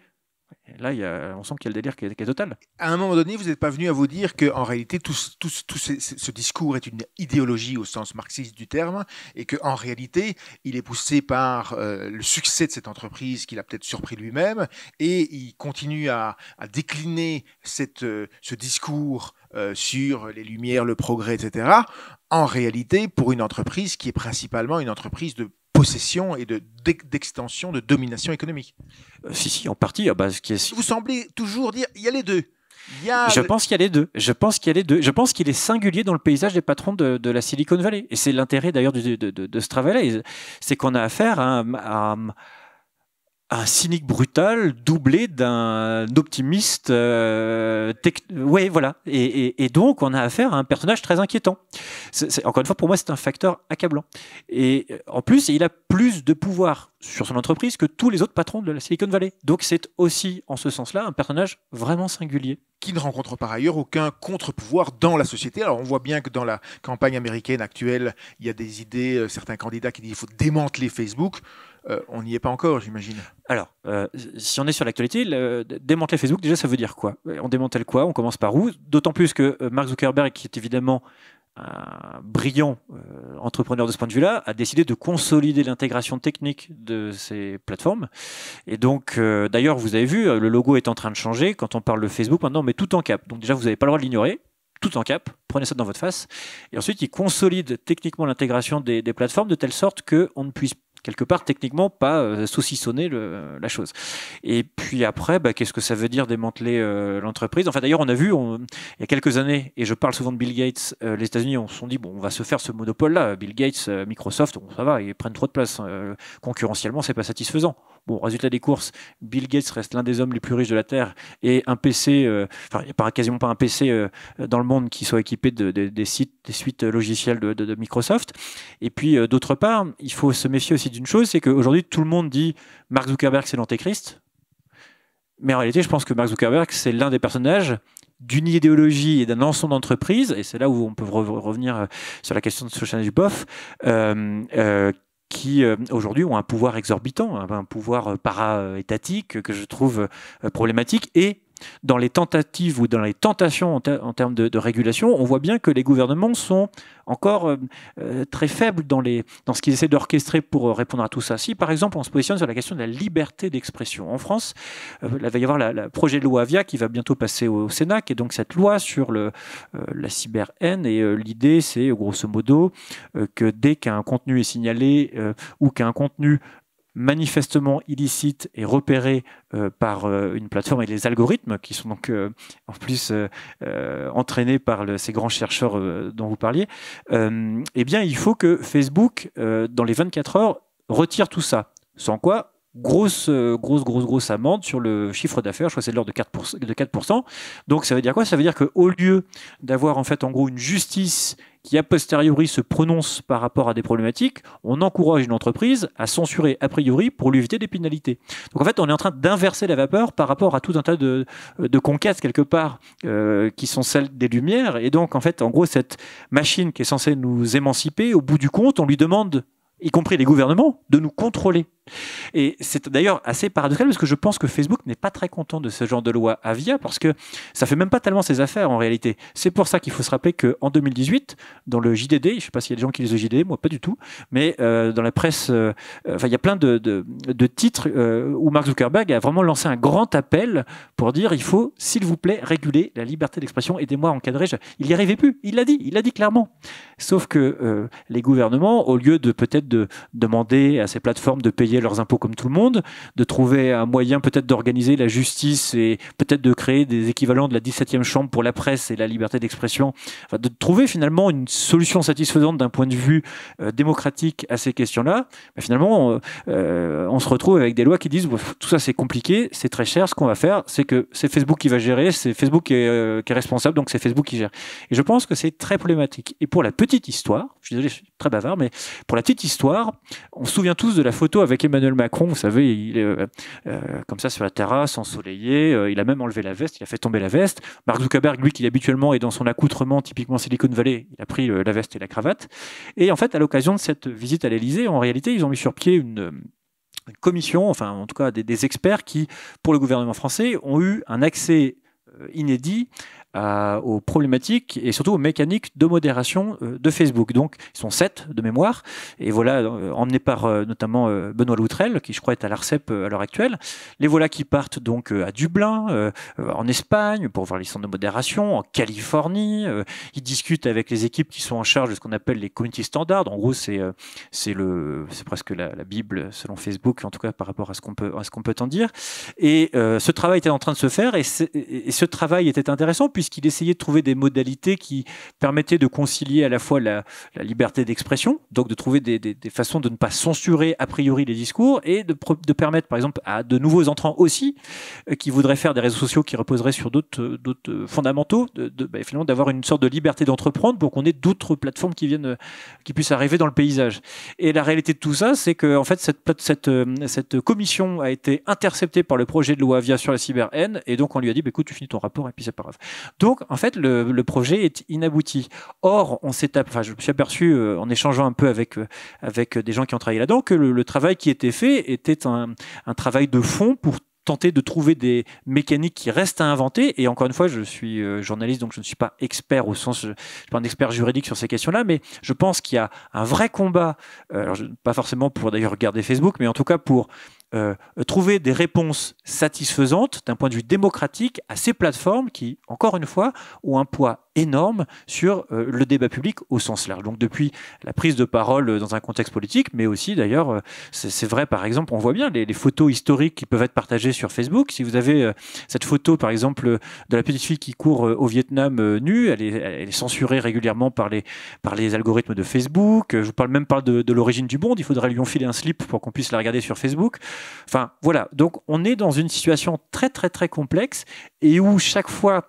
là, on sent qu'il y a le délire qui est, total. À un moment donné, vous n'êtes pas venu à vous dire qu'en réalité, tout, ce, discours est une idéologie au sens marxiste du terme, et qu'en réalité, il est poussé par euh, le succès de cette entreprise qu'il a peut-être surpris lui-même, et il continue à, décliner cette, euh, ce discours euh, sur les lumières, le progrès, etc., en réalité pour une entreprise qui est principalement une entreprise de possession et de d'extension, de domination économique. Euh, si, si, en partie. Ah bah, qui Vous semblez toujours dire, il y a les deux. y a je pense qu'il y a les deux. Je pense qu'il y a les deux. Je pense qu'il est singulier dans le paysage des patrons de, de la Silicon Valley. Et c'est l'intérêt d'ailleurs de, de, ce travail-là. C'est qu'on a affaire à un cynique brutal doublé d'un optimiste. Euh, ouais, voilà. Et, donc, on a affaire à un personnage très inquiétant. c'est encore une fois, pour moi, c'est un facteur accablant. Et euh, en plus, il a plus de pouvoir sur son entreprise que tous les autres patrons de la Silicon Valley. Donc, c'est aussi, en ce sens-là, un personnage vraiment singulier. Qui ne rencontre par ailleurs aucun contre-pouvoir dans la société. Alors, on voit bien que dans la campagne américaine actuelle, il y a des idées, euh, certains candidats qui disent qu'il faut démanteler Facebook. Euh, on n'y est pas encore, j'imagine. Alors, euh, si on est sur l'actualité, démanteler Facebook, déjà, ça veut dire quoi euh, On démantèle quoi On commence par où D'autant plus que Mark Zuckerberg, qui est évidemment un brillant entrepreneur de ce point de vue-là, a décidé de consolider l'intégration technique de ces plateformes. Et donc, d'ailleurs, vous avez vu, le logo est en train de changer. Quand on parle de Facebook, maintenant, mais tout en cap. Donc déjà, vous n'avez pas le droit de l'ignorer. Tout en cap, prenez ça dans votre face. Et ensuite, il consolide techniquement l'intégration des, plateformes de telle sorte qu'on ne puisse quelque part techniquement pas euh, saucissonner la chose. Et puis après, bah, qu'est-ce que ça veut dire démanteler euh, l'entreprise l'entreprise Enfin d'ailleurs, on a vu il y a quelques années, et je parle souvent de Bill Gates, euh, les États-Unis on se sont dit bon, on va se faire ce monopole-là. Bill Gates, Microsoft, ça va, ils prennent trop de place. Hein. concurrentiellement, c'est pas satisfaisant. Bon, résultat des courses, Bill Gates reste l'un des hommes les plus riches de la Terre et un PC, enfin, il n'y a pas, quasiment pas un PC dans le monde qui soit équipé de, des sites, des suites logicielles de Microsoft. Et puis, d'autre part, il faut se méfier aussi d'une chose, c'est qu'aujourd'hui, tout le monde dit Mark Zuckerberg, c'est l'antéchrist. Mais en réalité, je pense que Mark Zuckerberg, c'est l'un des personnages d'une idéologie et d'un ensemble d'entreprises, et c'est là où on peut revenir euh, sur la question de Sochana du bof, euh, euh, qui aujourd'hui ont un pouvoir exorbitant, hein, un pouvoir para-étatique que je trouve problématique, et dans les tentatives ou dans les tentations en, termes de, régulation, on voit bien que les gouvernements sont encore euh, euh, très faibles dans, dans ce qu'ils essaient d'orchestrer pour euh, répondre à tout ça. Si, par exemple, on se positionne sur la question de la liberté d'expression en France, il va y avoir le projet de loi Avia qui va bientôt passer au, Sénat, qui est donc cette loi sur la cyber-haine. Et l'idée, c'est grosso modo que dès qu'un contenu est signalé ou qu'un contenu manifestement illicite et repéré euh, par euh, une plateforme et les algorithmes qui sont donc euh, en plus entraînés par ces grands chercheurs dont vous parliez, eh bien il faut que Facebook, dans les 24 heures, retire tout ça. Sans quoi, grosse, euh, grosse, grosse, grosse amende sur le chiffre d'affaires. Je crois que c'est de l'ordre de 4%, Donc ça veut dire quoi Ça veut dire qu'au lieu d'avoir en fait en gros une justice qui a posteriori se prononce par rapport à des problématiques, on encourage une entreprise à censurer a priori pour lui éviter des pénalités. Donc en fait, on est en train d'inverser la vapeur par rapport à tout un tas de, de conquêtes quelque part euh, qui sont celles des Lumières. Et donc en fait, en gros, cette machine qui est censée nous émanciper, au bout du compte, on lui demande y compris les gouvernements, de nous contrôler. Et c'est d'ailleurs assez paradoxal parce que je pense que Facebook n'est pas très content de ce genre de loi Avia parce que ça fait même pas tellement ses affaires en réalité. C'est pour ça qu'il faut se rappeler qu'en 2018, dans le JDD, je ne sais pas s'il y a des gens qui lisent le JDD, moi pas du tout, mais euh, dans la presse, euh, il y a plein de, de, titres euh, où Mark Zuckerberg a vraiment lancé un grand appel pour dire il faut, s'il vous plaît, réguler la liberté d'expression, aidez-moi à encadrer. Il n'y arrivait plus, il l'a dit, il l'a dit clairement. Sauf que les gouvernements, au lieu de peut-être de demander à ces plateformes de payer leurs impôts comme tout le monde, de trouver un moyen peut-être d'organiser la justice et peut-être de créer des équivalents de la 17e chambre pour la presse et la liberté d'expression, de trouver finalement une solution satisfaisante d'un point de vue euh, démocratique à ces questions-là, finalement, euh, euh, on se retrouve avec des lois qui disent tout ça c'est compliqué, c'est très cher, ce qu'on va faire, c'est que c'est Facebook qui va gérer, c'est Facebook qui est, qui est responsable, donc c'est Facebook qui gère. Et je pense que c'est très problématique. Et pour la petite histoire, je suis désolé, très bavard, mais pour la petite histoire, on se souvient tous de la photo avec Emmanuel Macron. Vous savez, il est euh, euh, comme ça sur la terrasse, ensoleillé. Euh, il a même enlevé la veste, il a fait tomber la veste. Mark Zuckerberg, lui, qui habituellement est dans son accoutrement typiquement Silicon Valley, il a pris la veste et la cravate. Et en fait, à l'occasion de cette visite à l'Elysée, en réalité, ils ont mis sur pied une commission, enfin en tout cas des, des, experts qui, pour le gouvernement français, ont eu un accès inédit euh, aux problématiques et surtout aux mécaniques de modération euh, de Facebook. Donc, ils sont sept de mémoire. Et voilà, euh, emmenés par notamment Benoît Loutrel, qui je crois est à l'ARCEP à l'heure actuelle. Les voilà qui partent donc à Dublin, en Espagne, pour voir les centres de modération, en Californie. Ils discutent avec les équipes qui sont en charge de ce qu'on appelle les community standards. En gros, c'est c'est le c'est presque la, Bible selon Facebook, en tout cas par rapport à ce qu'on peut à ce qu'on peut en dire. Et ce travail était en train de se faire et, ce travail était intéressant puisque puisqu'il essayait de trouver des modalités qui permettaient de concilier à la fois la, liberté d'expression, donc de trouver des, façons de ne pas censurer a priori les discours, et de, de permettre par exemple à de nouveaux entrants aussi, euh, qui voudraient faire des réseaux sociaux qui reposeraient sur d'autres euh, fondamentaux, de, bah, finalement d'avoir une sorte de liberté d'entreprendre pour qu'on ait d'autres plateformes qui viennent, euh, qui puissent arriver dans le paysage. Et la réalité de tout ça, c'est que en fait cette, cette, commission a été interceptée par le projet de loi via sur la cyber et donc on lui a dit bah, écoute tu finis ton rapport et puis c'est pas grave. Donc, en fait, le, projet est inabouti. Or, on s'est, je me suis aperçu euh, en échangeant un peu avec, euh, avec euh, des gens qui ont travaillé là-dedans que le, travail qui était fait était un, travail de fond pour tenter de trouver des mécaniques qui restent à inventer. Et encore une fois, je suis journaliste, donc je ne suis pas expert au sens, je ne suis pas un expert juridique sur ces questions-là, mais je pense qu'il y a un vrai combat, pas forcément pour d'ailleurs regarder Facebook, mais en tout cas pour euh, trouver des réponses satisfaisantes d'un point de vue démocratique à ces plateformes qui, encore une fois, ont un poids énorme sur euh, le débat public au sens large. Donc depuis la prise de parole euh, dans un contexte politique, mais aussi d'ailleurs, euh, c'est vrai par exemple, on voit bien les, photos historiques qui peuvent être partagées sur Facebook. Si vous avez cette photo par exemple de la petite fille qui court au Vietnam nue, elle est, elle est, censurée régulièrement par les, par les algorithmes de Facebook. Je vous parle même pas de, l'origine du monde, il faudrait lui enfiler un slip pour qu'on puisse la regarder sur Facebook. Enfin voilà, donc on est dans une situation très très très complexe et où chaque fois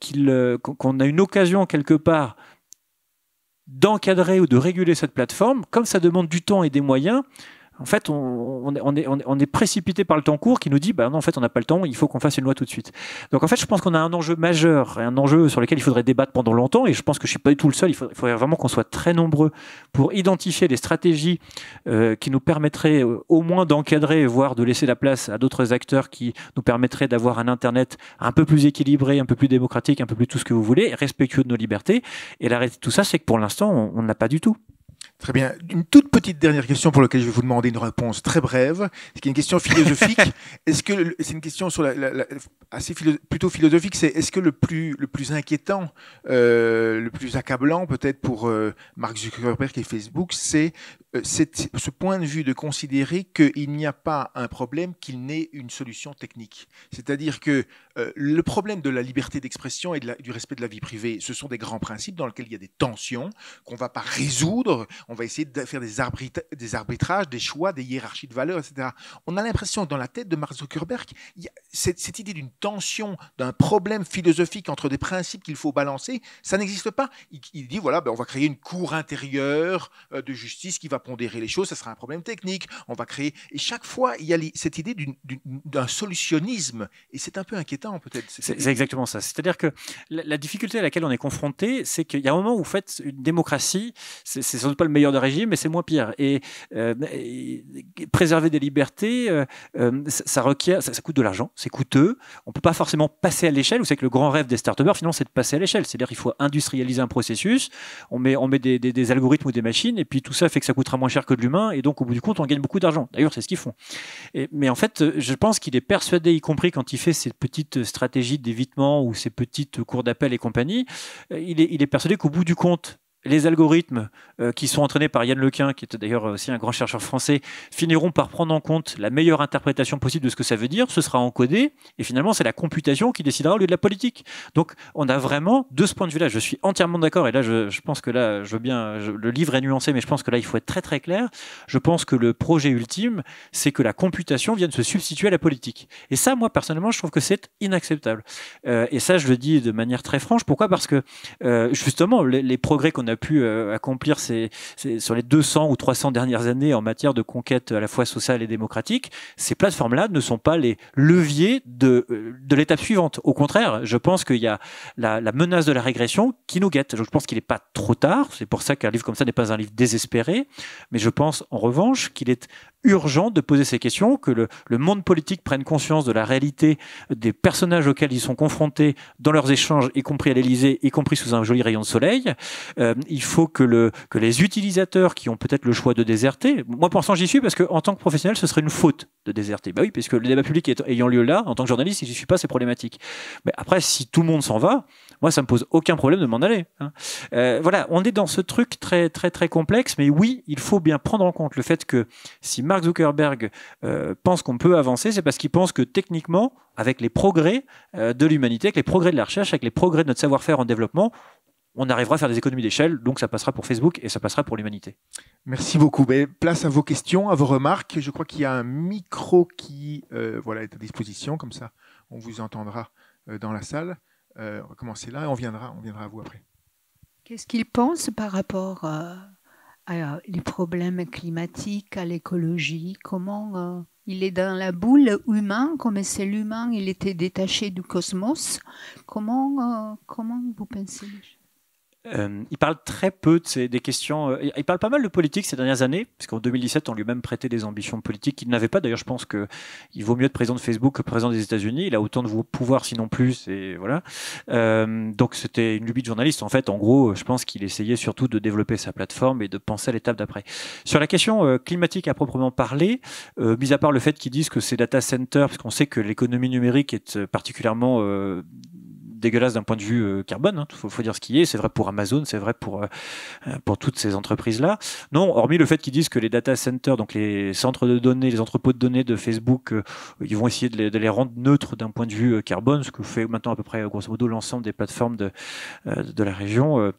qu'il qu'on a une occasion quelque part d'encadrer ou de réguler cette plateforme, comme ça demande du temps et des moyens, en fait, on, est, précipité par le temps court qui nous dit, bah non, en fait, on n'a pas le temps, il faut qu'on fasse une loi tout de suite. Donc en fait, je pense qu'on a un enjeu majeur, un enjeu sur lequel il faudrait débattre pendant longtemps, et je pense que je ne suis pas du tout le seul, il faudrait, vraiment qu'on soit très nombreux pour identifier les stratégies euh, qui nous permettraient euh, au moins d'encadrer, voire de laisser la place à d'autres acteurs qui nous permettraient d'avoir un Internet un peu plus équilibré, un peu plus démocratique, un peu plus tout ce que vous voulez, respectueux de nos libertés. Et l'arrêt de tout ça, c'est que pour l'instant, on n'a pas du tout. Très bien. Une toute petite dernière question pour laquelle je vais vous demander une réponse très brève. C'est une question philosophique. est-ce que c'est une question sur assez plutôt philosophique C'est est-ce que le plus le plus inquiétant, euh, le plus accablant peut-être pour euh, Mark Zuckerberg et Facebook, c'est euh, ce point de vue de considérer qu'il n'y a pas un problème qu'il n'ait une solution technique. C'est-à-dire que le problème de la liberté d'expression et du respect de la vie privée, ce sont des grands principes dans lesquels il y a des tensions qu'on ne va pas résoudre on va essayer de faire des, des arbitrages, des choix, des hiérarchies de valeurs, etc. On a l'impression, dans la tête de Mark Zuckerberg, cette, idée d'une tension, d'un problème philosophique entre des principes qu'il faut balancer, ça n'existe pas. Il, dit, voilà, ben, on va créer une cour intérieure euh, de justice qui va pondérer les choses, ça sera un problème technique, on va créer... Et chaque fois, il y a cette idée d'un solutionnisme, et c'est un peu inquiétant peut-être. C'est exactement ça. C'est-à-dire que la, difficulté à laquelle on est confronté, c'est qu'il y a un moment où vous faites une démocratie, c'est sans pas le meilleur de régime, mais c'est moins pire. Et, euh, préserver des libertés, euh, euh, ça, requiert, ça, coûte de l'argent, c'est coûteux. On ne peut pas forcément passer à l'échelle. Vous savez que le grand rêve des start finalement, c'est de passer à l'échelle. C'est-à-dire qu'il faut industrialiser un processus, on met, on met des, algorithmes ou des machines, et puis tout ça fait que ça coûtera moins cher que de l'humain, et donc au bout du compte, on gagne beaucoup d'argent. D'ailleurs, c'est ce qu'ils font. Et, mais en fait, je pense qu'il est persuadé, y compris quand il fait ses petites stratégies d'évitement ou ces petites cours d'appel et compagnie, il il est persuadé qu'au bout du compte, les algorithmes euh, qui sont entraînés par Yann Lequin, qui est d'ailleurs aussi un grand chercheur français, finiront par prendre en compte la meilleure interprétation possible de ce que ça veut dire, ce sera encodé, et finalement c'est la computation qui décidera au lieu de la politique. Donc on a vraiment, de ce point de vue-là, je suis entièrement d'accord, et là je, pense que là, je veux bien, le livre est nuancé, mais je pense que là il faut être très très clair, je pense que le projet ultime, c'est que la computation vienne se substituer à la politique. Et ça, moi personnellement, je trouve que c'est inacceptable. Euh, et ça, je le dis de manière très franche, pourquoi Parce que euh, justement, les progrès qu'on a a pu euh, accomplir sur les 200 ou 300 dernières années en matière de conquête à la fois sociale et démocratique, ces plateformes-là ne sont pas les leviers de, euh, de l'étape suivante. Au contraire, je pense qu'il y a la, menace de la régression qui nous guette. Je pense qu'il n'est pas trop tard, c'est pour ça qu'un livre comme ça n'est pas un livre désespéré, mais je pense en revanche qu'il est urgent de poser ces questions, que le, monde politique prenne conscience de la réalité des personnages auxquels ils sont confrontés dans leurs échanges, y compris à l'Élysée, y compris sous un joli rayon de soleil, euh, il faut que, les utilisateurs qui ont peut-être le choix de déserter, moi pour l'instant j'y suis parce qu'en tant que professionnel ce serait une faute de déserter. Bah oui, puisque le débat public ayant lieu là, en tant que journaliste, si n'y suis pas, c'est problématique. Mais après, si tout le monde s'en va, moi ça me pose aucun problème de m'en aller. Hein. Euh, voilà, on est dans ce truc très très très complexe, mais oui, il faut bien prendre en compte le fait que si Mark Zuckerberg euh, pense qu'on peut avancer, c'est parce qu'il pense que techniquement, avec les progrès euh, de l'humanité, avec les progrès de la recherche, avec les progrès de notre savoir-faire en développement, on arrivera à faire des économies d'échelle, donc ça passera pour Facebook et ça passera pour l'humanité. Merci beaucoup. Mais ben, place à vos questions, à vos remarques. Je crois qu'il y a un micro qui euh, voilà, est à disposition, comme ça on vous entendra euh, dans la salle. Euh, on va commencer là et on viendra, on viendra à vous après. Qu'est-ce qu'il pense par rapport euh, à les problèmes climatiques, à l'écologie Comment il est dans la boule humain, comme c'est l'humain, il était détaché du cosmos. Comment, comment vous pensez euh, il parle très peu de ces, des questions. Euh, il parle pas mal de politique ces dernières années, puisqu'en 2017, on lui même prêté des ambitions politiques qu'il n'avait pas. D'ailleurs, je pense qu'il vaut mieux être président de Facebook que président des États-Unis. Il a autant de pouvoir, sinon plus. Et voilà. Euh, donc, c'était une lubie de journaliste. En fait, en gros, je pense qu'il essayait surtout de développer sa plateforme et de penser à l'étape d'après. Sur la question climatique à proprement parler, mis à part le fait qu'ils disent que ces data centers, parce qu'on sait que l'économie numérique est particulièrement dégueulasse d'un point de vue euh, carbone. Il hein. faut, dire ce qui est. C'est vrai pour Amazon, c'est vrai pour, euh, euh, pour toutes ces entreprises-là. Non, hormis le fait qu'ils disent que les data centers, donc les centres de données, les entrepôts de données de Facebook, ils vont essayer de les, rendre neutres d'un point de vue carbone, ce que fait maintenant à peu près, grosso modo, l'ensemble des plateformes de, de la région.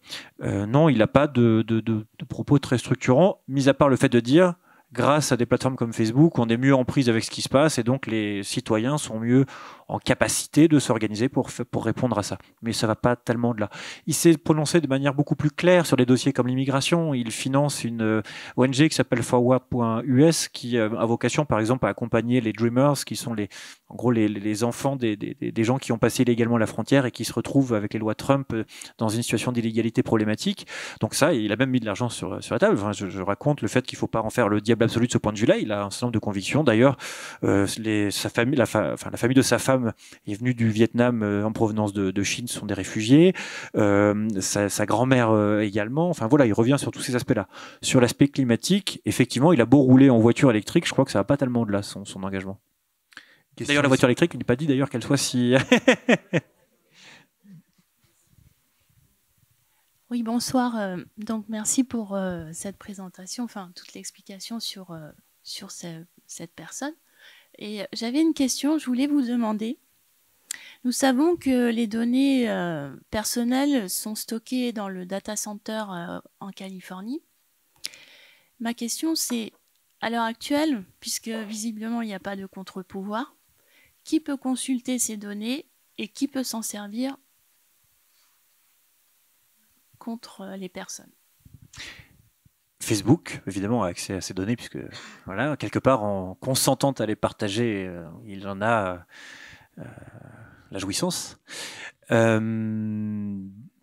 non, il n'a pas de, de, propos très structurants, mis à part le fait de dire grâce à des plateformes comme Facebook, on est mieux en prise avec ce qui se passe et donc les citoyens sont mieux en capacité de s'organiser pour, pour répondre à ça. Mais ça va pas tellement de là. Il s'est prononcé de manière beaucoup plus claire sur des dossiers comme l'immigration. Il finance une euh, ONG qui s'appelle Forward.us qui euh, a vocation, par exemple, à accompagner les Dreamers, qui sont les, en gros les, les enfants des, des, des, gens qui ont passé illégalement la frontière et qui se retrouvent avec les lois Trump euh, dans une situation d'illégalité problématique. Donc ça, il a même mis de l'argent sur, sur la table. je, je raconte le fait qu'il faut pas en faire le diable absolu de ce point de vue-là. Il a un certain nombre de convictions. D'ailleurs, euh, sa famille, la, la, famille de sa femme est venue du Vietnam euh, en provenance de, Chine, sont des réfugiés. Euh, sa, grand-mère également. Enfin voilà, il revient sur tous ces aspects-là. Sur l'aspect climatique, effectivement, il a beau rouler en voiture électrique, je crois que ça va pas tellement de là son, son engagement. D'ailleurs, la voiture électrique, il n'est pas dit d'ailleurs qu'elle soit si. Oui, bonsoir. Euh, donc, merci pour euh, cette présentation, enfin, toute l'explication sur, euh, sur cette personne. Et j'avais une question, je voulais vous demander. Nous savons que les données personnelles sont stockées dans le data center en Californie. Ma question, c'est à l'heure actuelle, puisque visiblement il n'y a pas de contre-pouvoir, qui peut consulter ces données et qui peut s'en servir contre euh, les personnes. Facebook, évidemment, a accès à ces données, puisque, voilà, quelque part, en consentant à les partager, euh, il en a euh, la jouissance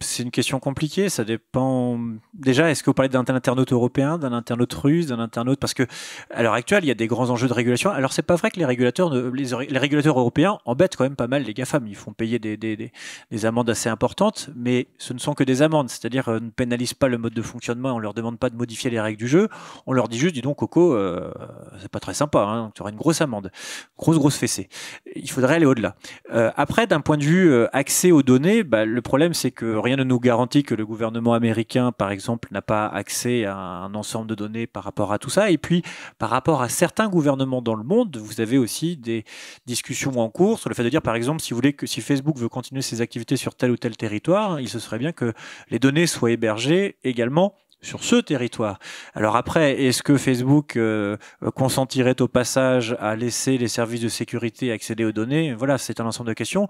c'est une question compliquée. Ça dépend. Déjà, est-ce que vous parlez d'un internaute européen, d'un internaute russe, d'un internaute Parce que à l'heure actuelle, il y a des grands enjeux de régulation. Alors, c'est pas vrai que les régulateurs, les... régulateurs européens embêtent quand même pas mal les GAFAM. Ils font payer des, amendes assez importantes, mais ce ne sont que des amendes. C'est-à-dire, euh, ne pénalise pas le mode de fonctionnement. On leur demande pas de modifier les règles du jeu. On leur dit juste, dis donc, Coco, ce euh, c'est pas très sympa. Hein, tu auras une grosse amende, grosse grosse fessée. Il faudrait aller au-delà. Euh, après, d'un point de vue accès aux données, bah, le problème c'est que rien ne nous garantit que le gouvernement américain, par exemple, n'a pas accès à un ensemble de données par rapport à tout ça. Et puis, par rapport à certains gouvernements dans le monde, vous avez aussi des discussions en cours sur le fait de dire, par exemple, si vous voulez que si Facebook veut continuer ses activités sur tel ou tel territoire, il se serait bien que les données soient hébergées également sur ce territoire. Alors après, est-ce que Facebook euh, consentirait au passage à laisser les services de sécurité accéder aux données Voilà, c'est un ensemble de questions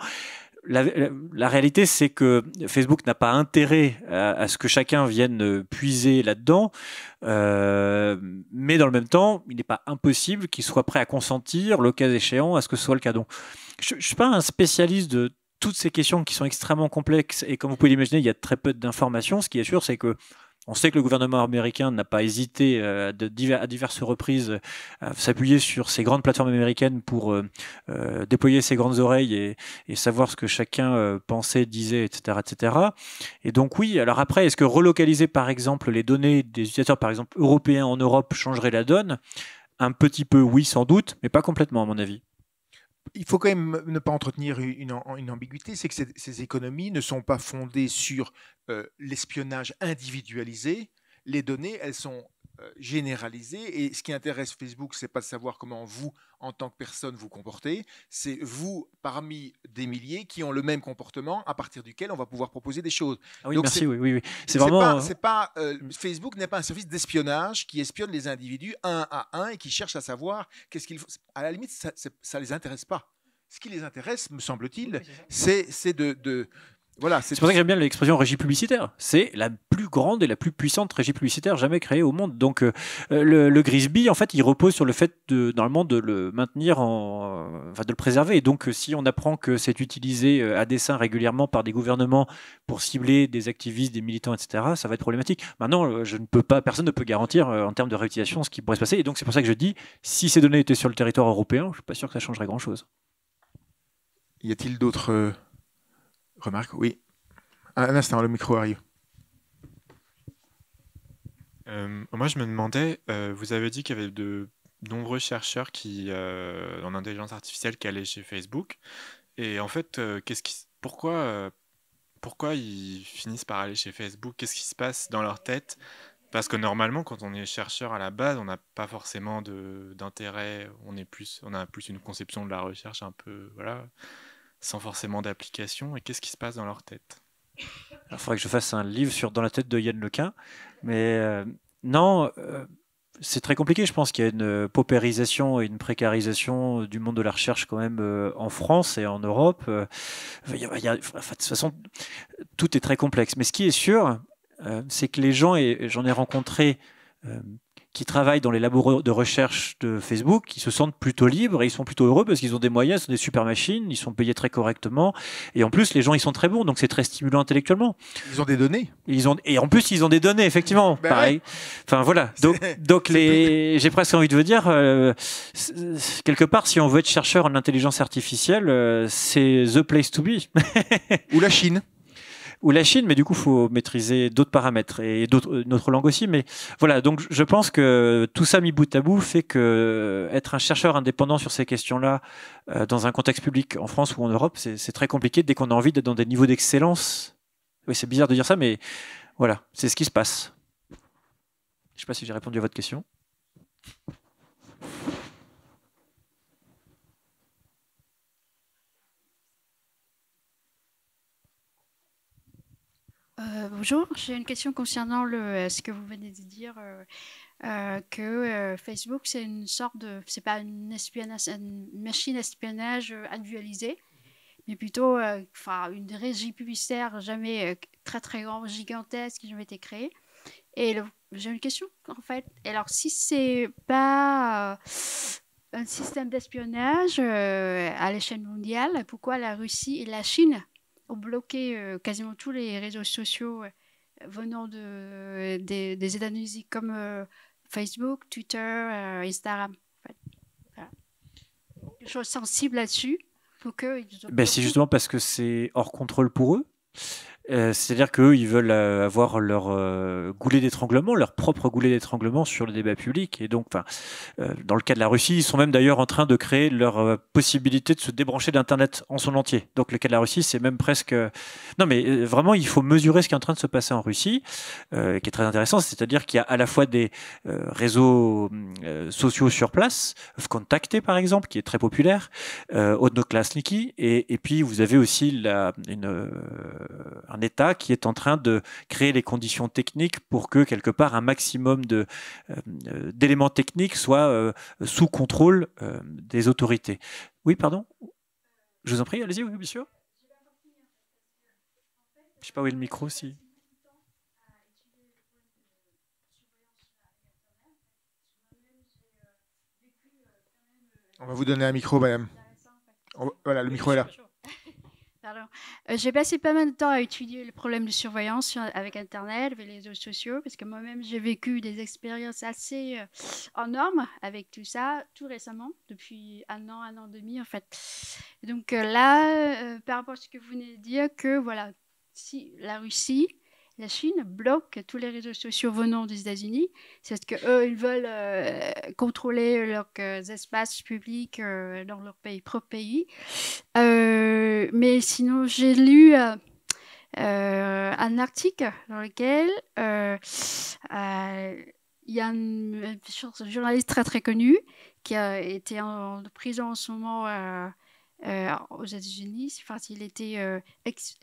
la, réalité, c'est que Facebook n'a pas intérêt à, ce que chacun vienne puiser là-dedans, euh, mais dans le même temps, il n'est pas impossible qu'il soit prêt à consentir, le cas échéant, à ce que ce soit le cas. je ne suis pas un spécialiste de toutes ces questions qui sont extrêmement complexes et comme vous pouvez l'imaginer, il y a très peu d'informations. Ce qui est sûr, c'est que on sait que le gouvernement américain n'a pas hésité euh, à diverses reprises euh, à s'appuyer sur ces grandes plateformes américaines pour euh, déployer ses grandes oreilles et, et savoir ce que chacun pensait, disait, etc., etc. Et donc oui, alors après, est-ce que relocaliser par exemple les données des utilisateurs, par exemple européens en Europe, changerait la donne un petit peu, oui, sans doute, mais pas complètement, à mon avis il faut quand même ne pas entretenir une, ambiguïté, c'est que ces, économies ne sont pas fondées sur euh, l'espionnage individualisé. Les données, elles sont euh, généralisé. Et ce qui intéresse Facebook, c'est pas de savoir comment vous, en tant que personne, vous comportez. C'est vous, parmi des milliers, qui ont le même comportement, à partir duquel on va pouvoir proposer des choses. Ah oui, Donc merci. Oui, oui, oui. C'est vraiment. Pas, euh, pas euh, mm. Facebook n'est pas un service d'espionnage qui espionne les individus un à un et qui cherche à savoir qu'est-ce qu'il. font. À la limite, ça, les intéresse pas. Ce qui les intéresse, me semble-t-il, c'est de, de voilà, c'est pour ça que j'aime bien l'expression régie publicitaire. C'est la plus grande et la plus puissante régie publicitaire jamais créée au monde. Donc euh, le, le, Grisby, en fait, il repose sur le fait de, normalement de le maintenir, en, enfin de le préserver. Et donc euh, si on apprend que c'est utilisé euh, à dessein régulièrement par des gouvernements pour cibler des activistes, des militants, etc., ça va être problématique. Maintenant, je ne peux pas, personne ne peut garantir en termes de réutilisation ce qui pourrait se passer. Et donc c'est pour ça que je dis, si ces données étaient sur le territoire européen, je suis pas sûr que ça changerait grand-chose. Y a-t-il d'autres Remarque, oui. Un instant, le micro arrive. Euh, moi, je me demandais, euh, vous avez dit qu'il y avait de nombreux chercheurs qui, en euh, intelligence artificielle qui allaient chez Facebook. Et en fait, euh, pourquoi, pourquoi ils finissent par aller chez Facebook Qu'est-ce qui se passe dans leur tête Parce que normalement, quand on est chercheur à la base, on n'a pas forcément d'intérêt. On on a plus une conception de la recherche un peu, voilà sans forcément d'application et qu'est-ce qui se passe dans leur tête Il ah, faudrait que je fasse un livre sur Dans la tête de Yann Lequin, mais euh, non, euh, c'est très compliqué. Je pense qu'il y a une euh, paupérisation et une précarisation du monde de la recherche quand même en France et en Europe. de toute façon, tout est très complexe. Mais ce qui est sûr, c'est que les gens, et j'en ai rencontré qui travaillent dans les labos de recherche de Facebook, qui se sentent plutôt libres et ils sont plutôt heureux parce qu'ils ont des moyens, ce sont des super machines, ils sont payés très correctement. Et en plus, les gens, ils sont très bons, donc c'est très stimulant intellectuellement. Ils ont des données. Ils ont, et en plus, ils ont des données, effectivement. Ben pareil. Enfin, voilà. Donc, donc les, j'ai presque envie de vous dire, euh, quelque part, si on veut être chercheur en intelligence artificielle, euh, c'est the place to be. Ou la Chine ou la Chine, mais du coup, il faut maîtriser d'autres paramètres et euh, notre langue aussi. Mais voilà, donc je pense que tout ça mis bout à bout fait que euh, être un chercheur indépendant sur ces questions-là, euh, dans un contexte public en France ou en Europe, c'est très compliqué dès qu'on a envie d'être dans des niveaux d'excellence. Oui, c'est bizarre de dire ça, mais voilà, c'est ce qui se passe. Je ne sais pas si j'ai répondu à votre question. Euh, bonjour, j'ai une question concernant le, ce que vous venez de dire, euh, euh, que Facebook, c'est une sorte de, c'est pas une, machine à espionnage mais plutôt une régie publicitaire jamais très très grande, gigantesque, qui jamais été créée. Et j'ai une question en fait. Alors si c'est pas un système d'espionnage à l'échelle mondiale, pourquoi la Russie et la Chine ont bloqué euh, quasiment tous les réseaux sociaux venant de, des, des États-Unis comme euh, Facebook, Twitter, euh, Instagram. Voilà. Chose sensible là-dessus. Ben c'est justement parce que c'est hors contrôle pour eux. Euh, c'est-à-dire qu'eux, ils veulent euh, avoir leur euh, goulet d'étranglement, leur propre goulet d'étranglement sur le débat public. Et donc, dans le cas de la Russie, ils sont même d'ailleurs en train de créer leur possibilité de se débrancher d'Internet en son entier. Donc, le cas de la Russie, c'est même presque. Non, mais vraiment, il faut mesurer ce qui est en train de se passer en Russie, qui est très intéressant. C'est-à-dire qu'il y a à la fois des réseaux sociaux sur place, Contacté par exemple, qui est très populaire, euh, Odnoklasniki, et, et puis vous avez aussi un État qui est en train de créer les conditions techniques pour que quelque part un maximum euh, euh, d'éléments techniques soient euh, sous contrôle des autorités. Oui, pardon Je vous en prie, allez-y, oui, Je ne sais pas où est le micro, si. On va vous donner un micro, madame. Voilà, le micro est là. Alors, euh, j'ai passé pas mal de temps à étudier le problème de surveillance avec Internet, avec les réseaux sociaux, parce que moi-même, j'ai vécu des expériences assez énormes euh, avec tout ça, tout récemment, depuis un an, un an et demi, en fait. Donc euh, là, par rapport à ce que vous venez de dire, que voilà, si la Russie la Chine bloque tous les réseaux sociaux venant des États-Unis. C'est parce eux, ils veulent euh, contrôler leurs euh, espaces publics euh, dans leur pays, propre pays. mais sinon, j'ai lu un article dans lequel il y a un, journaliste très très connu qui a été en, prison en ce moment aux États-Unis. Enfin, il était ex,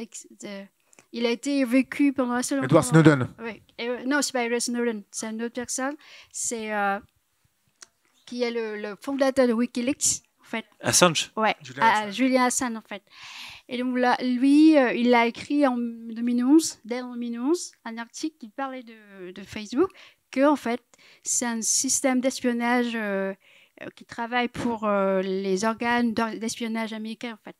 il a été vécu pendant la Edward Snowden. Euh, eh, non, c'est pas Edward Snowden, c'est une autre personne. C'est euh, qui est le, fondateur de WikiLeaks, en fait. Assange. Ouais. Julian ah, Assange. Julian Assange, en fait. Et donc là, lui, euh, il a écrit en 2011, dès 2011, un article qui parlait de, Facebook, que en fait, c'est un système d'espionnage qui travaille pour les organes d'espionnage américains, en fait.